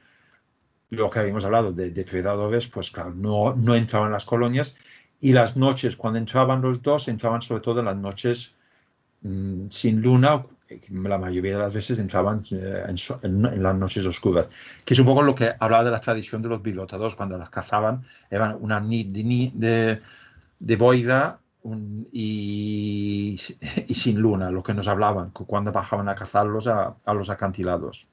lo que habíamos hablado de, depredadores, pues claro, no, no entraban las colonias y las noches, cuando entraban los dos, entraban sobre todo en las noches mm, sin luna, la mayoría de las veces entraban eh, en, las noches oscuras, que es un poco lo que hablaba de la tradición de los bilotados, cuando las cazaban, eran una ni, de, de, de boida y, sin luna, lo que nos hablaban cuando bajaban a cazarlos a, los acantilados.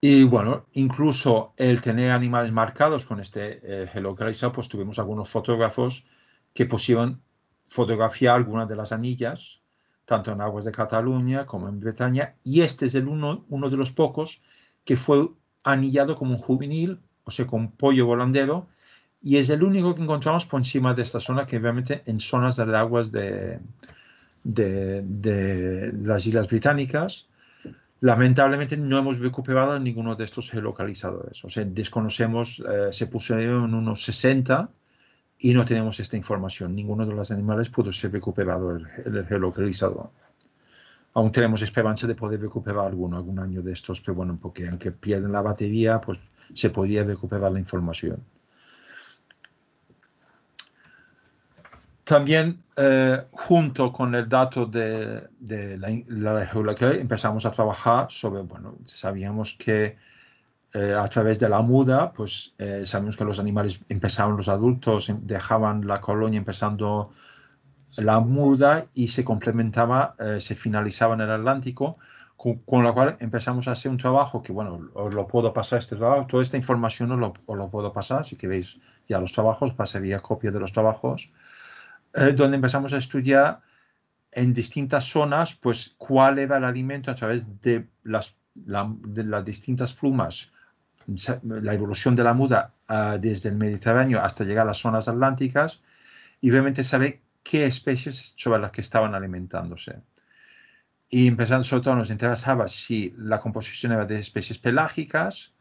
Y bueno, incluso el tener animales marcados con este eh, Hello pues tuvimos algunos fotógrafos que pusieron fotografiar algunas de las anillas, tanto en aguas de Cataluña como en Bretaña, y este es el uno, uno de los pocos que fue anillado como un juvenil, o sea, con pollo volandero, y es el único que encontramos por encima de esta zona, que obviamente en zonas de aguas de, de, las Islas Británicas, lamentablemente no hemos recuperado ninguno de estos geolocalizadores. O sea, desconocemos, eh, se pusieron unos 60 y no tenemos esta información. Ninguno de los animales pudo ser recuperado el, el geolocalizador. Aún tenemos esperanza de poder recuperar alguno, algún año de estos, pero bueno, porque aunque pierden la batería, pues se podría recuperar la información. También eh, junto con el dato de, de la, la que empezamos a trabajar sobre, bueno, sabíamos que eh, a través de la muda, pues eh, sabemos que los animales empezaban, los adultos em, dejaban la colonia empezando la muda y se complementaba, se finalizaba en el Atlántico, con, lo la cual empezamos a hacer un trabajo que, bueno, os lo puedo pasar este trabajo, toda esta información lo, os lo puedo pasar, si queréis ya los trabajos, pasaría copia de los trabajos eh, donde empezamos a estudiar en distintas zonas, pues cuál era el alimento a través de las, las distintas plumas, la evolución de la muda ah, desde el Mediterráneo hasta llegar a las zonas atlánticas, y realmente saber qué especies sobre las que estaban alimentándose. Y empezando sobre todo nos interesaba si la composición era de especies pelágicas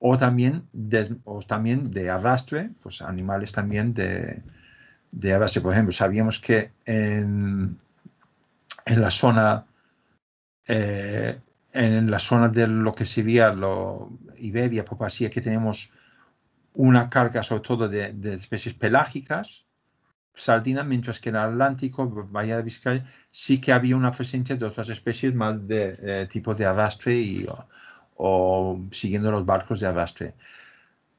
o también de, o también de arrastre, pues animales también de, de por ejemplo, sabíamos que en, la zona eh, en la zona de lo que sería lo, Iberia, Popasía, pues, pues, que tenemos una carga sobre todo de, especies pelágicas, sardinas, mientras que en el Atlántico, Bahía de Vizcaya, sí que había una presencia de otras especies más de eh, tipo de arrastre o, o, siguiendo los barcos de arrastre.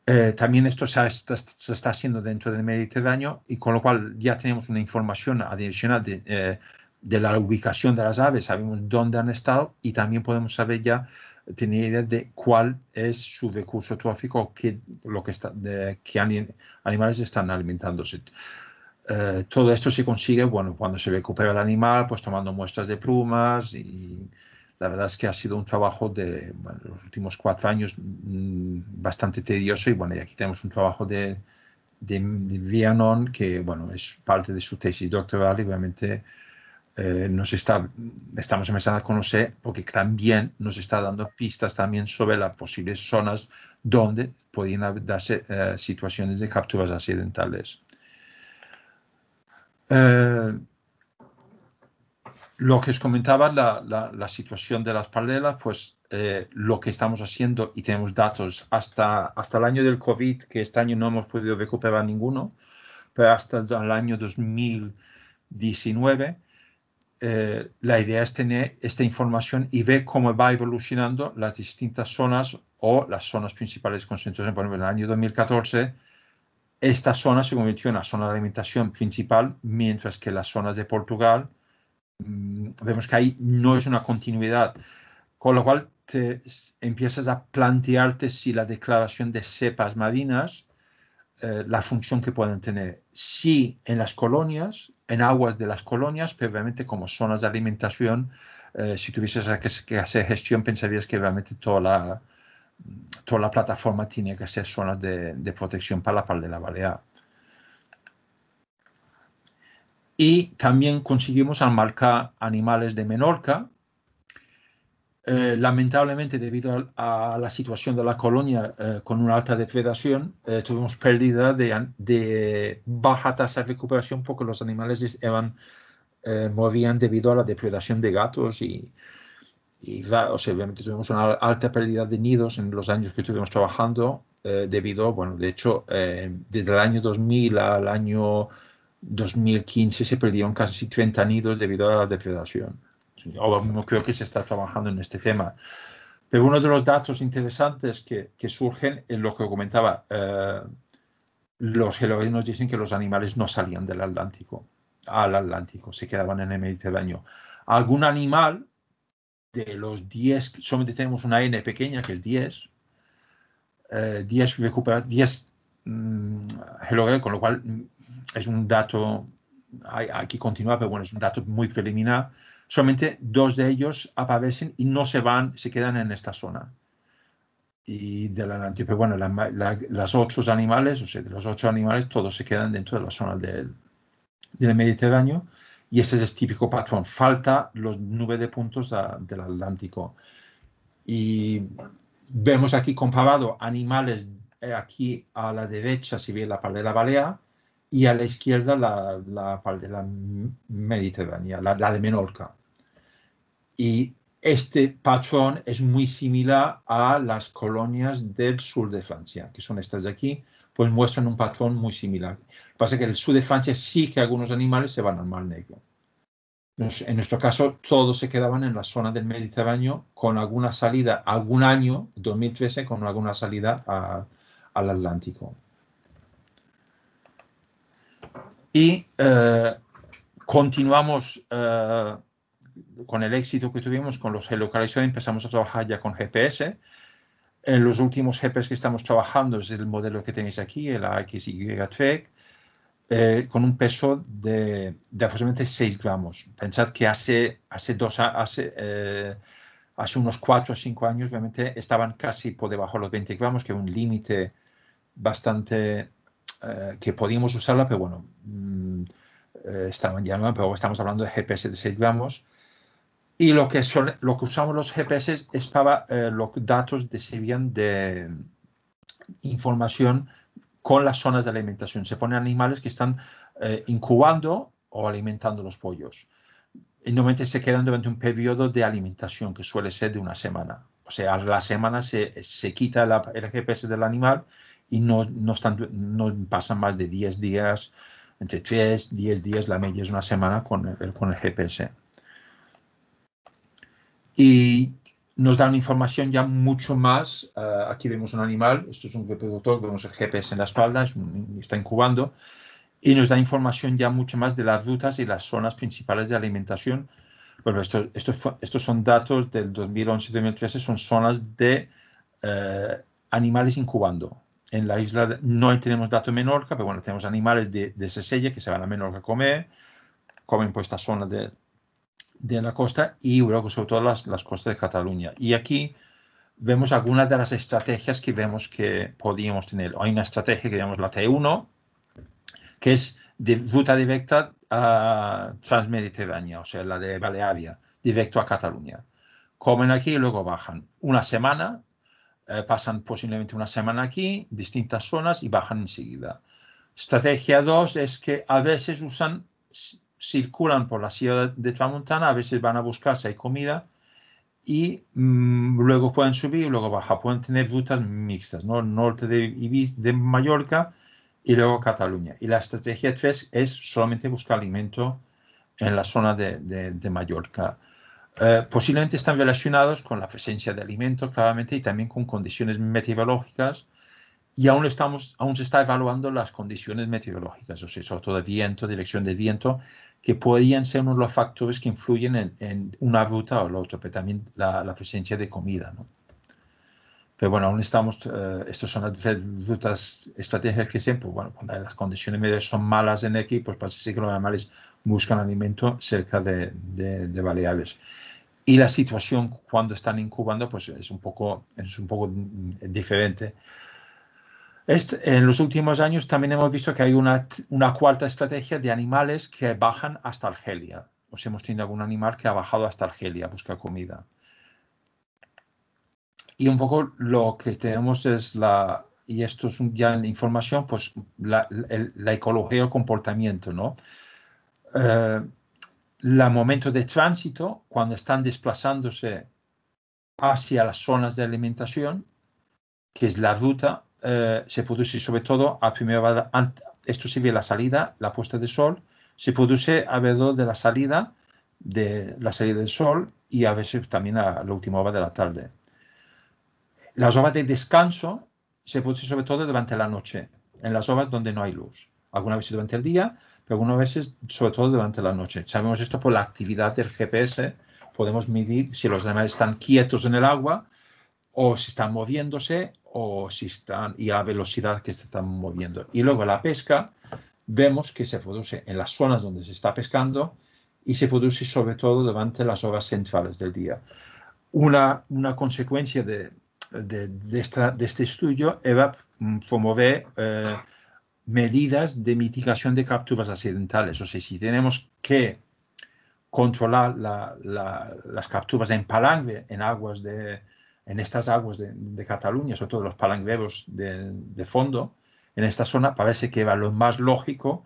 Eh, también esto se está, haciendo dentro del Mediterráneo y con lo cual ya tenemos una información adicional de, eh, de la ubicación de las aves, sabemos dónde han estado y también podemos saber ya, tener idea de cuál es su recurso trófico, qué, lo que, está, de, qué animales están alimentándose. Eh, todo esto se consigue, bueno, cuando se recupera el animal, pues tomando muestras de plumas y, la verdad es que ha sido un trabajo de los últimos cuatro años mm, bastante tedioso y bueno, y aquí tenemos un trabajo de, de, Vianon que bueno, es parte de su tesis doctoral y obviamente eh, nos está, estamos empezando a conocer porque también nos está dando pistas también sobre las posibles zonas donde pueden darse eh, situaciones de capturas accidentales. Eh, lo que os comentaba, la, situación de las paralelas, pues eh, lo que estamos haciendo y tenemos datos hasta, hasta el año del COVID, que este año no hemos podido recuperar ninguno, pero hasta el año 2019, eh, la idea es tener esta información y ver cómo va evolucionando las distintas zonas o las zonas principales de concentración. Por ejemplo, en el año 2014 esta zona se convirtió en la zona de alimentación principal, mientras que las zonas de Portugal Mm, vemos que ahí no es una continuidad, con lo cual te empiezas a plantearte si la declaración de cepas marinas, eh, la función que pueden tener, si en las colonias, en aguas de las colonias, pero obviamente como zonas de alimentación, eh, si tuvieses que, hacer gestión, pensarías que realmente toda la, toda la plataforma tiene que ser zonas de, protección para la pal de la balea y también conseguimos almarcar animales de Menorca. Eh, lamentablemente, debido a, la situación de la colonia eh, con una alta depredación, eh, tuvimos pérdida de, baja tasa de recuperación porque los animales morían debido a la depredación de gatos y, y o sea, obviamente tuvimos una alta pérdida de nidos en los años que estuvimos trabajando debido, bueno, de hecho, desde el año 2000 al año 2015 se perdieron casi 30 nidos debido a la depredación. Ahora mismo creo que se está trabajando en este tema. Pero uno de los datos interesantes que, que surgen en lo que comentaba, eh, los geólogos dicen que los animales no salían del Atlántico al Atlántico, se quedaban en el Mediterráneo. Algún animal de los 10, solamente tenemos una N pequeña que es 10, 10 recuperados, 10 mmm, con lo cual es un dato, hay, que continuar, pero bueno, es un dato muy preliminar, solamente dos de ellos aparecen y no se van, se quedan en esta zona. Y de la pero bueno, la, las otros animales, o sea, de los ocho animales, todos se quedan dentro de la zona del, del Mediterráneo y ese es el típico patrón. Falta los nubes de puntos del Atlántico. Y vemos aquí comparado animales, eh, aquí a la derecha si bien la de la balea, y a la izquierda la, la parte de la Mediterránea, la, de Menorca. Y este patrón es muy similar a las colonias del sur de Francia, que son estas de aquí, pues muestran un patrón muy similar. Lo que pasa es que en el sur de Francia sí que algunos animales se van al Mar Negro. en nuestro caso, todos se quedaban en la zona del Mediterráneo con alguna salida, algún año, 2013, con alguna salida al Atlántico. y eh, continuamos eh, con el éxito que tuvimos con los geolocalizadores, empezamos a trabajar ya con GPS. En los últimos GPS que estamos trabajando es el modelo que tenéis aquí, el AXYTREC, eh, con un peso de, de, aproximadamente 6 gramos. Pensad que hace, hace, dos, hace, eh, hace unos 4 o 5 años realmente estaban casi por debajo de los 20 gramos, que es un límite bastante eh, que podíamos usarla, pero bueno, mm, eh, estamos, pero estamos hablando de GPS de 6 gramos. Y lo que, son, lo que usamos los GPS es para eh, los datos que servían de información con las zonas de alimentación. Se ponen animales que están incubando o alimentando los pollos. normalmente se quedan durante un periodo de alimentación que suele ser de una semana. O sea, a la semana se, se quita el GPS del animal y no, no, no pasan más de 10 días, entre 3, 10 días, la media es una semana con el, con el GPS. Y nos dan información ya mucho más. Eh, aquí vemos un animal, esto es un reproductor, vemos el GPS en la espalda, está incubando, y nos da información ya mucho más de las rutas y las zonas principales de alimentación. Bueno, estos, son datos del 2011-2013, son zonas de eh, animales incubando en la isla no tenemos dato de Menorca, pero bueno, tenemos animales de, de que se van a Menorca a comer, comen pues esta zona de, de la costa y luego sobre todo las, las costas de Cataluña. Y aquí vemos algunas de las estrategias que vemos que podíamos tener. Hay una estrategia que llamamos la T1, que es de ruta directa a transmediterránea, o sea, la de Balearia, directo a Cataluña. Comen aquí y luego bajan una semana eh, pasan posiblemente una semana aquí, distintas zonas y bajan enseguida. Estrategia 2 es que a veces usan, circulan por la sierra de Tramontana, a veces van a buscar si hay comida y mm, luego pueden subir y luego bajar. Pueden tener rutas mixtas, norte de, de Mallorca y luego Cataluña. Y la estrategia 3 es solamente buscar alimento en la zona de, de Mallorca. Eh, posiblemente están relacionados con la presencia de alimentos, claramente, y también con condiciones meteorológicas. Y aún, estamos, aún se está evaluando las condiciones meteorológicas, o sea, sobre todo de viento, dirección de viento, que podrían ser uno de los factores que influyen en, una ruta o la otra, pero también la, presencia de comida. Pero bueno, aún estamos, eh, estas son las rutas, estrategias que siempre, pues bueno, cuando las condiciones medias son malas en X, pues parece que lo normal buscan alimento cerca de, de, Baleares. Y la situación cuando están incubando pues es un poco, es un poco mm, diferente. Este, en los últimos años también hemos visto que hay una, una cuarta estrategia de animales que bajan hasta Argelia. O sea, hemos tenido algún animal que ha bajado hasta Argelia a buscar comida. Y un poco lo que tenemos es la, y esto es ya en información, pues la, la ecología o comportamiento, ¿no? Eh, la momento de tránsito, cuando están desplazándose hacia las zonas de alimentación, que es la ruta, eh, se produce sobre todo a primera esto sirve la salida, la puesta de sol, se produce alrededor de la salida, de la salida del sol y a veces también a la última hora de la tarde. Las horas de descanso se produce sobre todo durante la noche, en las horas donde no hay luz. Alguna vez durante el día, que algunas veces, sobre todo durante la noche, sabemos esto por la actividad del GPS, podemos medir si los animales están quietos en el agua o si están moviéndose o si están y a la velocidad que se están moviendo. Y luego la pesca, vemos que se produce en las zonas donde se está pescando y se produce sobre todo durante las horas centrales del día. Una, una consecuencia de, de, de, esta, de este estudio era mm, promover eh, medidas de mitigación de capturas accidentales. O sea, si tenemos que controlar las capturas en palangre, en aguas de, en estas aguas de, Cataluña, sobre todo los palangreros de, fondo, en esta zona, parece que lo más lógico,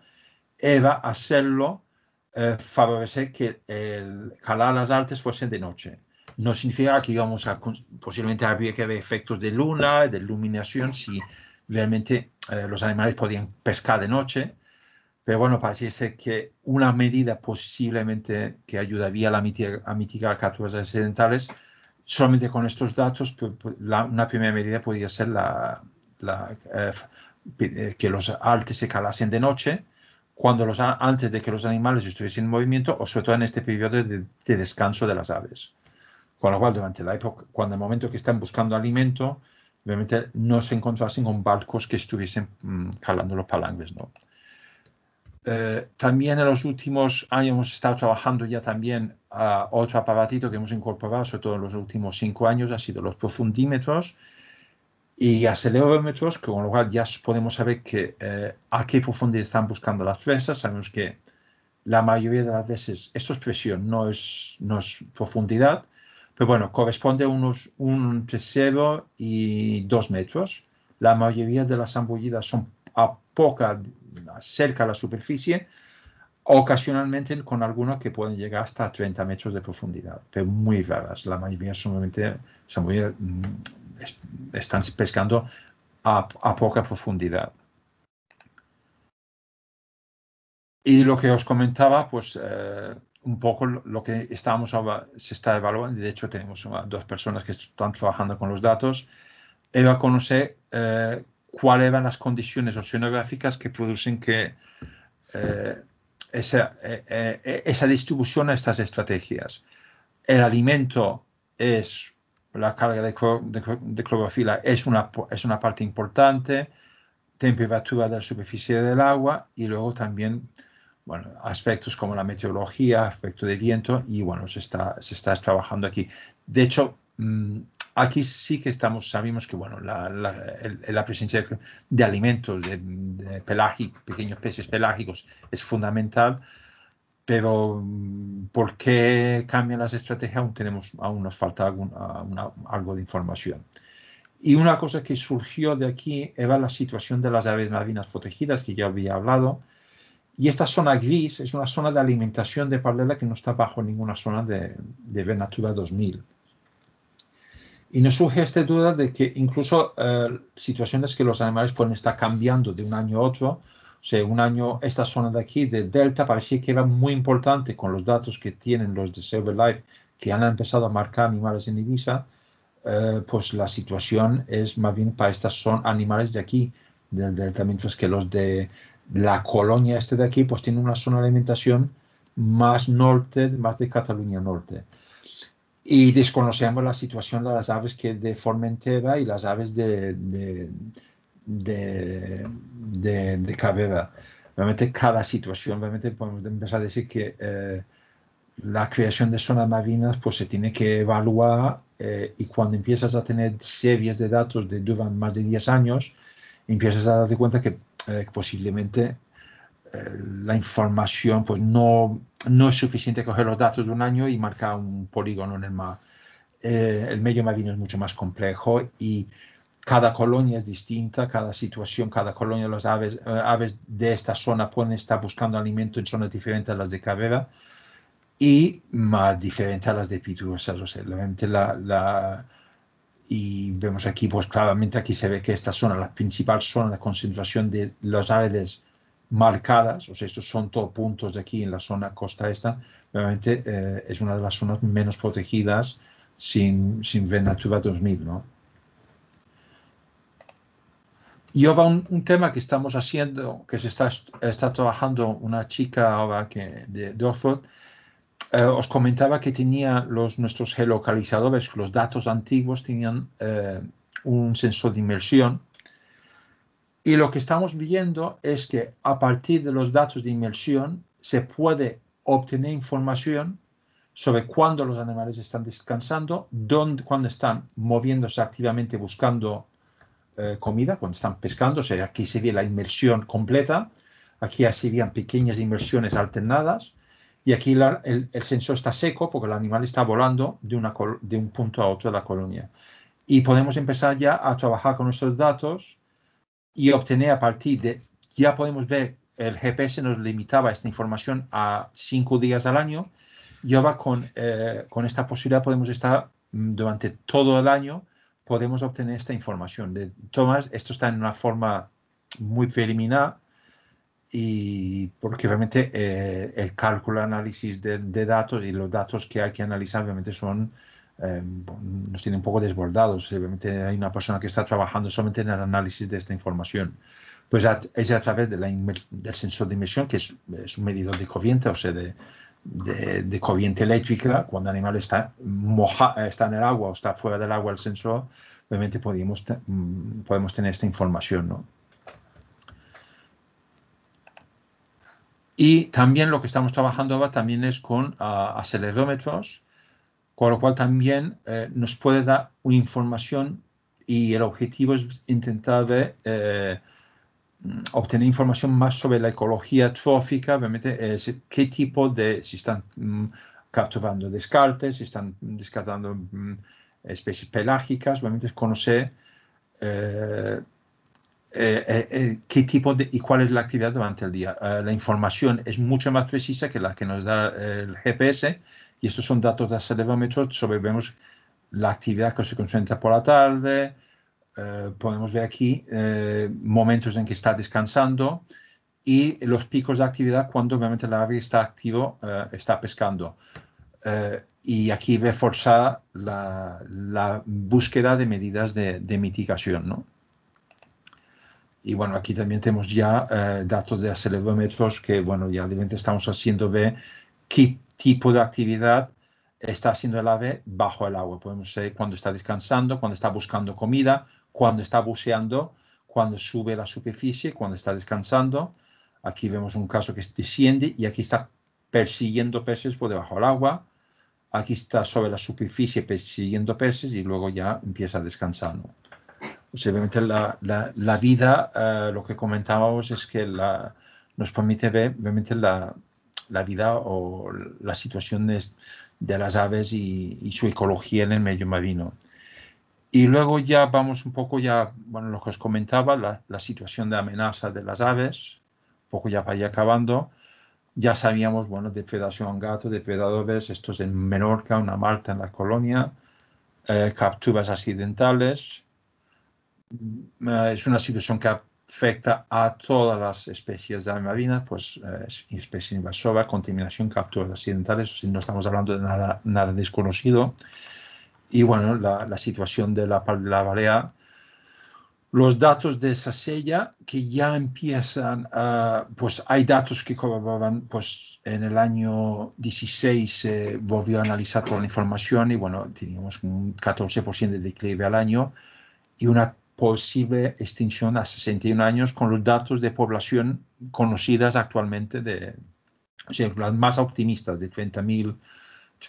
era hacerlo, eh, favorecer que el calar las artes fuesen de noche. No significa que íbamos a, posiblemente habría que haber efectos de luna, de iluminación, si realmente eh, los animales podían pescar de noche, pero bueno, parece que una medida posiblemente que ayudaría a, mitigar, a mitigar capturas accidentales, solamente con estos datos, una primera medida podría ser la, eh, eh, que los artes se calasen de noche, cuando los, antes de que los animales estuviesen en movimiento, o sobre todo en este periodo de, descanso de las aves. Con lo cual, durante la época, cuando el momento que están buscando alimento, obviamente no se encontrasen con barcos que estuviesen mm, calando los palangres, ¿no? Eh, también en los últimos años hemos estado trabajando ya también a otro aparatito que hemos incorporado, sobre todo en los últimos cinco años, ha sido los profundímetros y acelerómetros, con lo cual ya podemos saber que, eh, a qué profundidad están buscando las presas. Sabemos que la mayoría de las veces esto es presión, no es, no es profundidad, pero bueno, corresponde a unos un tercero y dos metros. La mayoría de las zambullidas son a poca, cerca de la superficie, ocasionalmente con algunas que pueden llegar hasta 30 metros de profundidad, pero muy raras. La mayoría solamente zambullidas mm, están pescando a, poca profundidad. Y lo que os comentaba, pues eh, un poco lo que estamos, se está evaluando, de hecho tenemos ah, dos personas que están trabajando con los datos, a conocer eh, cuáles eran las condiciones oceanográficas que producen que eh, eh, esa, distribución a estas estrategias. El alimento es, la carga de, clorofila es una, es una parte importante, temperatura de la superficie del agua y luego también bueno, aspectos como la meteorología, aspecto de viento, y bueno, se está, se está trabajando aquí. De hecho, mm, aquí sí que estamos, sabemos que bueno, la, la, presencia de, alimentos, de, pequeños peces pelágicos es fundamental, pero mm, ¿por qué cambian las estrategias? Aún, tenemos, aún nos falta algún, algo de información. Y una cosa que surgió de aquí era la situación de las aves marinas protegidas, que ya había hablado, y esta zona gris es una zona de alimentación de paralela que no está bajo ninguna zona de, de Natura 2000. Y no surge esta duda de que incluso eh, situaciones que los animales pueden estar cambiando de un año a otro, o sea, un año, esta zona de aquí, del delta, parecía que era muy importante con los datos que tienen los de Life que han empezado a marcar animales en Ibiza, eh, pues la situación es más bien para estas son animales de aquí, del delta, mientras que los de la colonia este de aquí pues tiene una zona de alimentación más norte, más de Cataluña norte. Y desconocemos la situación de las aves que de Formentera y las aves de, de, de, Realmente cada situación, realmente podemos empezar a decir que eh, la creación de zonas marinas pues se tiene que evaluar eh, y cuando empiezas a tener series de datos de duran más de 10 años, empiezas a darte cuenta que eh, posiblemente eh, la información pues no, no es suficiente coger los datos de un año y marcar un polígono en el mar. Eh, el medio marino es mucho más complejo y cada colonia es distinta, cada situación, cada colonia, las aves, aves de esta zona pueden estar buscando alimento en zonas diferentes a las de Cabrera y más diferentes a las de pitu O sea, la, la y vemos aquí, pues claramente aquí se ve que esta zona, la principal zona, de concentración de las áreas marcadas, o sea, estos son todos puntos de aquí en la zona costa esta, realmente eh, es una de las zonas menos protegidas sin, sin ver 2000, ¿no? Y ahora un, tema que estamos haciendo, que se está, está trabajando una chica ahora de, de Oxford, eh, os comentaba que tenía los, nuestros geolocalizadores, los datos antiguos tenían eh, un sensor de inmersión. Y lo que estamos viendo es que a partir de los datos de inmersión se puede obtener información sobre cuándo los animales están descansando, dónde, cuándo están moviéndose activamente buscando eh, comida, cuando están pescando. O sea, aquí se ve la inmersión completa, aquí así se veían pequeñas inmersiones alternadas y aquí el, sensor está seco porque el animal está volando de, un punto a otro de la colonia. Y podemos empezar ya a trabajar con nuestros datos y obtener a partir de, ya podemos ver, el GPS nos limitaba esta información a cinco días al año. Y ahora con, eh, esta posibilidad podemos estar mm, durante todo el año, podemos obtener esta información. De, Tomás, esto está en una forma muy preliminar, y porque realmente eh, el cálculo, análisis de, datos y los datos que hay que analizar obviamente son, eh, nos tienen un poco desbordados. Obviamente hay una persona que está trabajando solamente en el análisis de esta información. Pues es a través de del sensor de inmersión, que es, un medidor de corriente, o sea, de, corriente eléctrica, cuando el animal está, moja, eh, está en el agua o está fuera del agua el sensor, obviamente podemos, mm, podemos tener esta información, ¿no? Y también lo que estamos trabajando ahora también es con ah, acelerómetros, con lo cual también eh, nos puede dar una información y el objetivo es intentar eh, obtener información más sobre la ecología trófica, obviamente, qué tipo de, si están mm, capturando descartes, si están descartando mm, especies pelágicas, obviamente conocer eh, eh, eh, eh, qué tipo de, y cuál es la actividad durante el día. la información es mucho más precisa que la que nos da el GPS y estos son datos de acelerómetro sobre vemos la actividad que se concentra por la tarde, podemos ver aquí momentos en que está descansando y los picos de actividad cuando obviamente el ave está activo, está pescando. y aquí reforzar la, la, búsqueda de medidas de, de mitigación, ¿no? Y bueno, aquí también tenemos ya eh, datos de acelerómetros que, bueno, ya estamos haciendo ver qué tipo de actividad está haciendo el ave bajo el agua. Podemos ver cuando está descansando, cuando está buscando comida, cuando está buceando, cuando sube la superficie, cuando está descansando. Aquí vemos un caso que desciende y aquí está persiguiendo peces por debajo del agua. Aquí está sobre la superficie persiguiendo peces y luego ya empieza a descansando obviamente la, la, vida, eh, lo que comentábamos es que la, nos permite ver obviamente la, vida o las situaciones de las aves y, su ecología en el medio marino. Y luego ya vamos un poco ya, bueno, lo que os comentaba, la, situación de amenaza de las aves, un poco ya para ir acabando. Ya sabíamos, bueno, depredación gato, depredadores, estos en Menorca, una Malta en la colonia, eh, capturas accidentales, Mm, eh, es una situación que afecta a todas las especies de la marina, pues eh, especies invasoras, contaminación, capturas accidentales, o no estamos hablando de nada, nada desconocido. Y bueno, la, situación de la, de la Balea, los datos de esa sella que ya empiezan, a, eh, pues hay datos que colaboraban, pues en el año 16 se volvió a analizar toda la información y bueno, teníamos un 14% de declive al año y una posible extinción a 61 años con los datos de población conocidas actualmente de las más optimistas de 30.000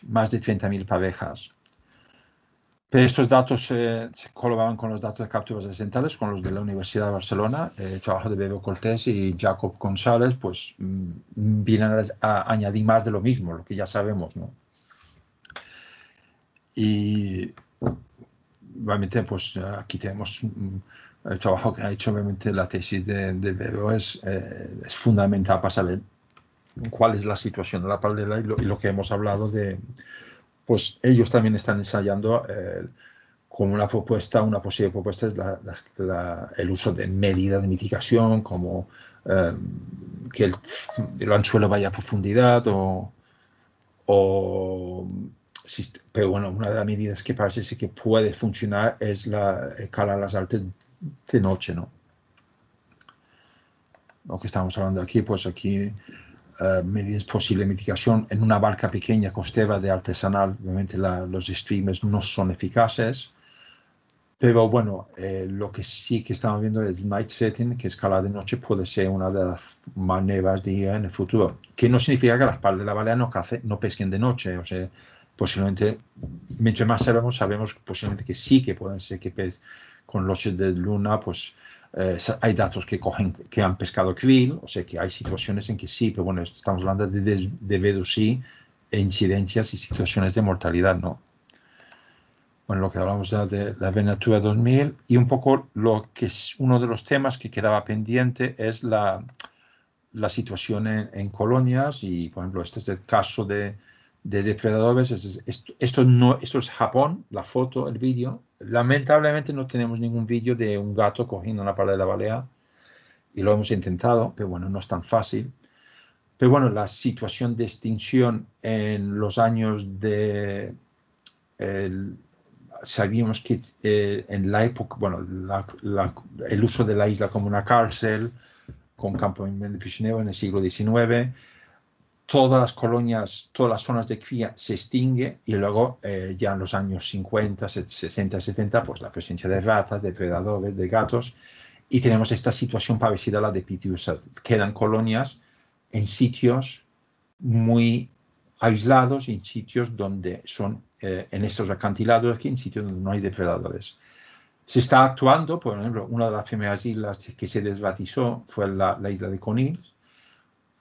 más de 30.000 parejas. Pero estos datos se colaboran con los datos de capturas accidentales, con los de la Universidad de Barcelona, el eh, trabajo de Bebe Cortés y Jacob González, pues mm, vienen a, añadir más de lo mismo, lo que ya sabemos, ¿no? Y obviamente, pues aquí tenemos mm, el trabajo que ha hecho, obviamente, la tesis de, de es, eh, es, fundamental para saber cuál es la situación de la paldera y lo, que hemos hablado de, pues ellos también están ensayando eh, como una propuesta, una posible propuesta es el uso de medidas de mitigación, como eh, que el, anzuelo vaya a profundidad o pero bueno, una de las medidas que parece que puede funcionar es la escala eh, las artes de noche, ¿no? Lo que estamos hablando aquí, pues aquí eh, medidas medidas de mitigación en una barca pequeña costera de artesanal, obviamente los streamers no son eficaces, pero bueno, eh, lo que sí que estamos viendo es night setting, que escala de noche puede ser una de las maneras de ir en el futuro. Que no significa que las palas de la balea no, no pesquen de noche, o sea, posiblemente, mientras más sabemos, sabemos posiblemente que sí que pueden ser que con los de luna, pues eh, hay datos que cogen que han pescado krill, o sea que hay situaciones en que sí, pero bueno, estamos hablando de, de, de e incidencias y situaciones de mortalidad, ¿no? Bueno, lo que hablamos de la Venatura 2000 y un poco lo que es uno de los temas que quedaba pendiente es la, la situación en, colonias y, por ejemplo, este es el caso de de depredadores. Esto, no, es Japón, la foto, el vídeo. Lamentablemente no tenemos ningún vídeo de un gato cogiendo una pala de la balea y lo hemos intentado, pero bueno, no es tan fácil. Pero bueno, la situación de extinción en los años de... sabíamos que eh, en la época, bueno, el uso de la isla como una cárcel, con campo de en el siglo XIX, todas las colonias, todas las zonas de cría se extingue y luego eh, ya en los años 50, 60, 70, pues la presencia de ratas, depredadores, de gatos y tenemos esta situación parecida a la de Pitius. Quedan colonias en sitios muy aislados, en sitios donde son, eh, en estos acantilados aquí, en sitios donde no hay depredadores. Se está actuando, por ejemplo, una de las primeras islas que se desbatizó fue la, la isla de Conil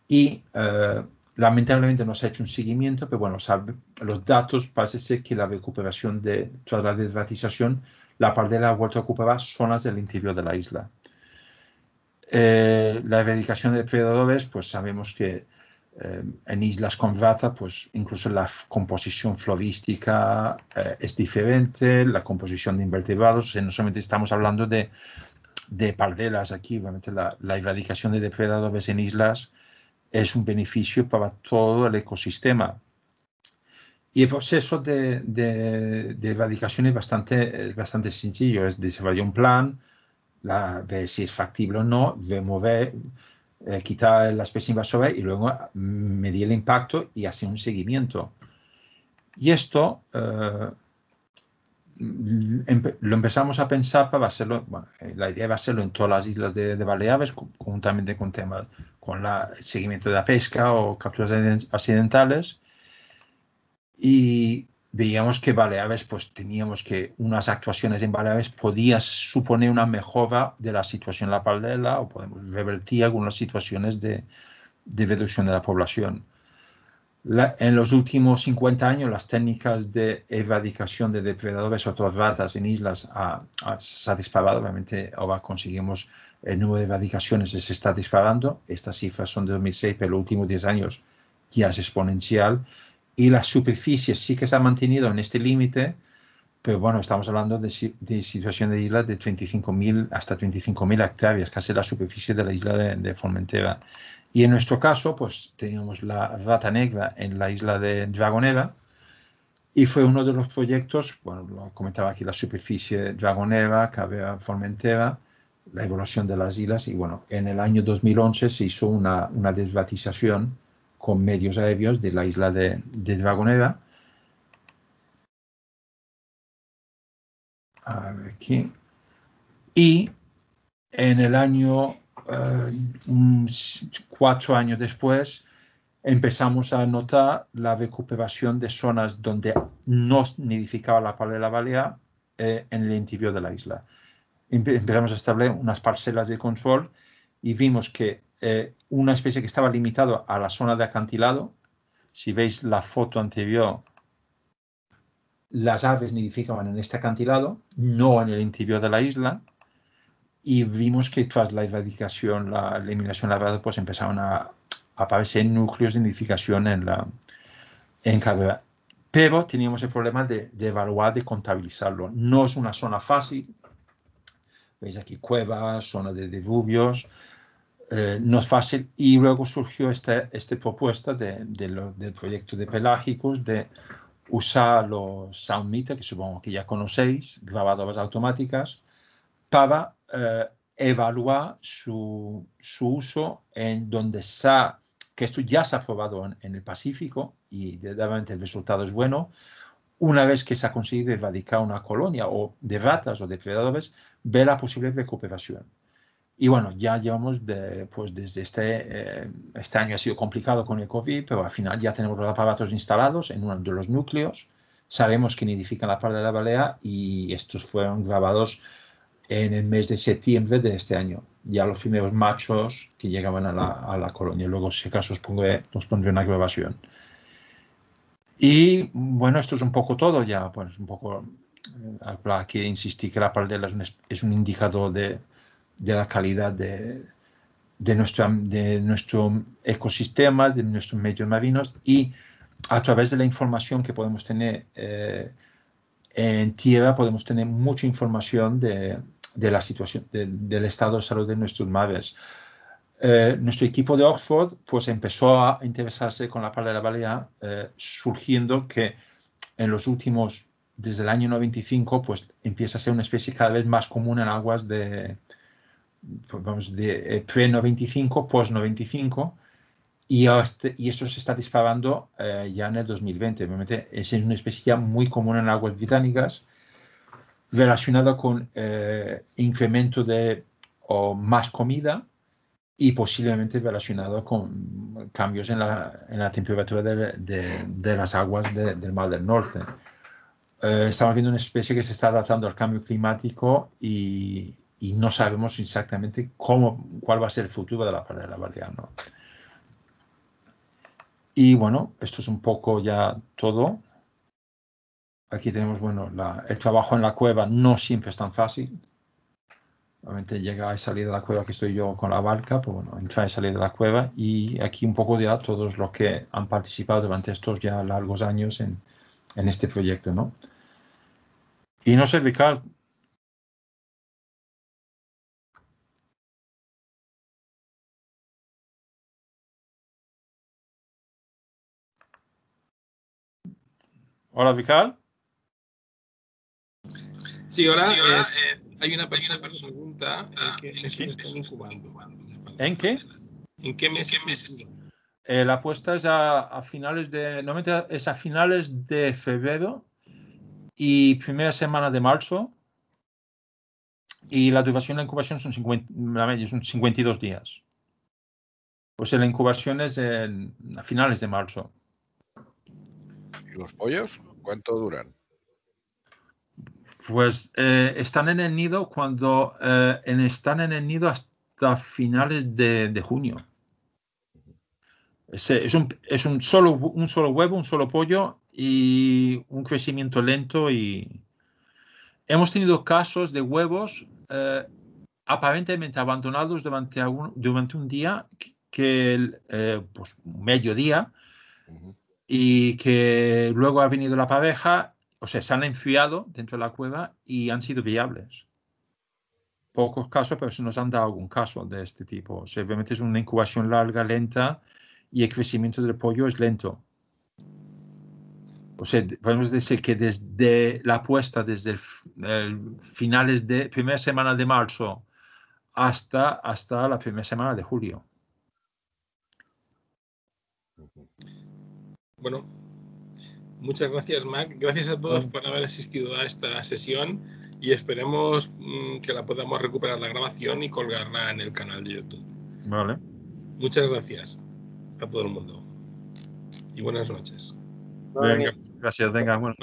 y eh, lamentablemente no se ha hecho un seguimiento, pero bueno, los datos parece que la recuperación de tras la desratización, la pardela ha vuelto a ocupar zonas del interior de la isla. Eh, la erradicación de depredadores, pues sabemos que eh, en islas con rata, pues incluso la composición florística eh, es diferente, la composición de invertebrados, no solamente estamos hablando de, de pardelas aquí, la erradicación de depredadores en islas es un beneficio para todo el ecosistema. Y el proceso de, de, erradicación es bastante, bastante sencillo, es desarrollar un plan, la, ver si es factible o no, remover, eh, quitar la especie invasora y luego mm, medir el impacto y hacer un seguimiento. Y esto eh, lo empezamos a pensar para hacerlo, eh, la idea va a hacerlo en todas las islas de, Baleares, conjuntamente con temas, con la, el seguimiento de la pesca o capturas accidentales. Y veíamos que Baleares, pues teníamos que unas actuaciones en Baleares podían suponer una mejora de la situación en la paldela o podemos revertir algunas situaciones de, de reducción de la población en los últimos 50 años, las técnicas de erradicación de depredadores o ratas en islas ha, ah, ah, se ha disparado. Obviamente, ahora conseguimos el número de erradicaciones se está disparando. Estas cifras son de 2006, pero los últimos 10 años ya es exponencial. Y la superficie sí que se ha mantenido en este límite, pero bueno, estamos hablando de, situación de islas de 35.000 hasta 35.000 hectáreas, casi la superficie de la isla de, de, Formentera. Y en nuestro caso, pues teníamos la rata negra en la isla de Dragonera, y fue uno de los proyectos, bueno, lo comentaba aquí, la superficie Dragonera, Cabrera, Formentera, la evolución de las islas, y bueno, en el año 2011 se hizo una, una desvatización con medios aéreos de la isla de, de Dragonera, aquí, y en el año, eh, cuatro años después, empezamos a notar la recuperación de zonas donde no nidificaba la palera balea eh, en el interior de la isla. Empezamos a establecer unas parcelas de control y vimos que eh, una especie que estaba limitada a la zona de acantilado, si veis la foto anterior las aves nidificaban en este acantilado, no en el interior de la isla, y vimos que tras la erradicación, la eliminación labrada, pues empezaron a, aparecer núcleos de nidificación en, la, en Pero teníamos el problema de, evaluar, de contabilizarlo. No es una zona fácil. Veis aquí cuevas, zona de diluvios. Eh, no es fácil. Y luego surgió esta, propuesta del proyecto de Pelágicos de usar los Meter, que supongo que ya conocéis, grabadoras automáticas, para eh, evaluar su, su, uso en donde se que esto ya se ha probado en, el Pacífico y realmente el resultado es bueno, una vez que se ha conseguido erradicar una colonia o de ratas o depredadores, ver la posible recuperación. Y bueno, ya llevamos pues desde este, eh, este año ha sido complicado con el COVID, pero al final ya tenemos los aparatos instalados en uno de los núcleos, sabemos que nidifican la parte de la balea y estos fueron grabados en el mes de septiembre de este año. Ya los primeros machos que llegaban a la, colonia. Luego, si acaso, os pondré, una grabación. Y bueno, esto es un poco todo ya, pues un poco, eh, aquí insistí que la pardela es un indicador de, de la calidad de, de, ecosistema, de nuestros de nuestros medios marinos y a través de la información que podemos tener eh, en tierra, podemos tener mucha información de, la situación, del estado de salud de nuestros mares. Eh, nuestro equipo de Oxford pues empezó a interesarse con la de la eh, surgiendo que en los últimos, desde el año 95, pues empieza a ser una especie cada vez más común en aguas de, pues vamos, de eh, pre-95, post-95, y, esto y eso se está disparando eh, ya en el 2020. Obviamente, es una especie ya muy común en aguas británicas, relacionada con eh, incremento de o más comida y posiblemente relacionado con cambios en la, en la temperatura de, de, las aguas del Mar del Norte. estamos viendo una especie que se está adaptando al cambio climático y, y no sabemos exactamente cómo, cuál va a ser el futuro de la de la ¿no? Y bueno, esto es un poco ya todo. Aquí tenemos, bueno, el trabajo en la cueva no siempre es tan fácil. Obviamente llega y salir de la cueva que estoy yo con la barca, pues bueno, entra y salir de la cueva. Y aquí un poco ya todos los que han participado durante estos ya largos años en, en este proyecto, ¿no? Y no sé, Ricardo, Hola, Fijal. Sí, hola. Eh, eh, hay una persona que pregunta ah, en qué ¿En qué? ¿En qué meses? Eh, la apuesta es a, finales de, es a finales de febrero y primera semana de marzo. Y la duración de la incubación son 50, son 52 días. Pues la incubación es en, a finales de marzo los pollos cuánto duran? Pues eh, están en el nido cuando eh, están en el nido hasta finales de, junio. Es, un, es, un, solo, un solo huevo, un solo pollo y un crecimiento lento. Y hemos tenido casos de huevos eh, aparentemente abandonados durante, durante un día que, el, pues, mediodía y que luego ha venido la pareja, o sea, se han enfriado dentro de la cueva y han sido viables. Pocos casos, pero se nos han dado algún caso de este tipo. O obviamente es una incubación larga, lenta, y el crecimiento del pollo es lento. O sea, podemos decir que desde la puesta, desde el finales de primera semana de marzo hasta, hasta la primera semana de julio. Bueno, muchas gracias, Mac. Gracias a todos ah. por haber asistido a esta sesión y esperemos mm, que la podamos recuperar la grabación y colgarla en el canal de YouTube. Vale. Muchas gracias a todo el mundo. Y buenas noches. Venga. Gracias, venga. Bueno,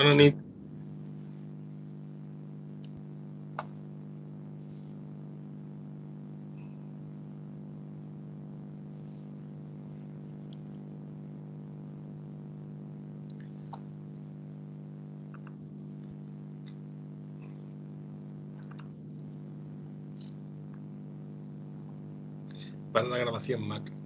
una grabación Mac.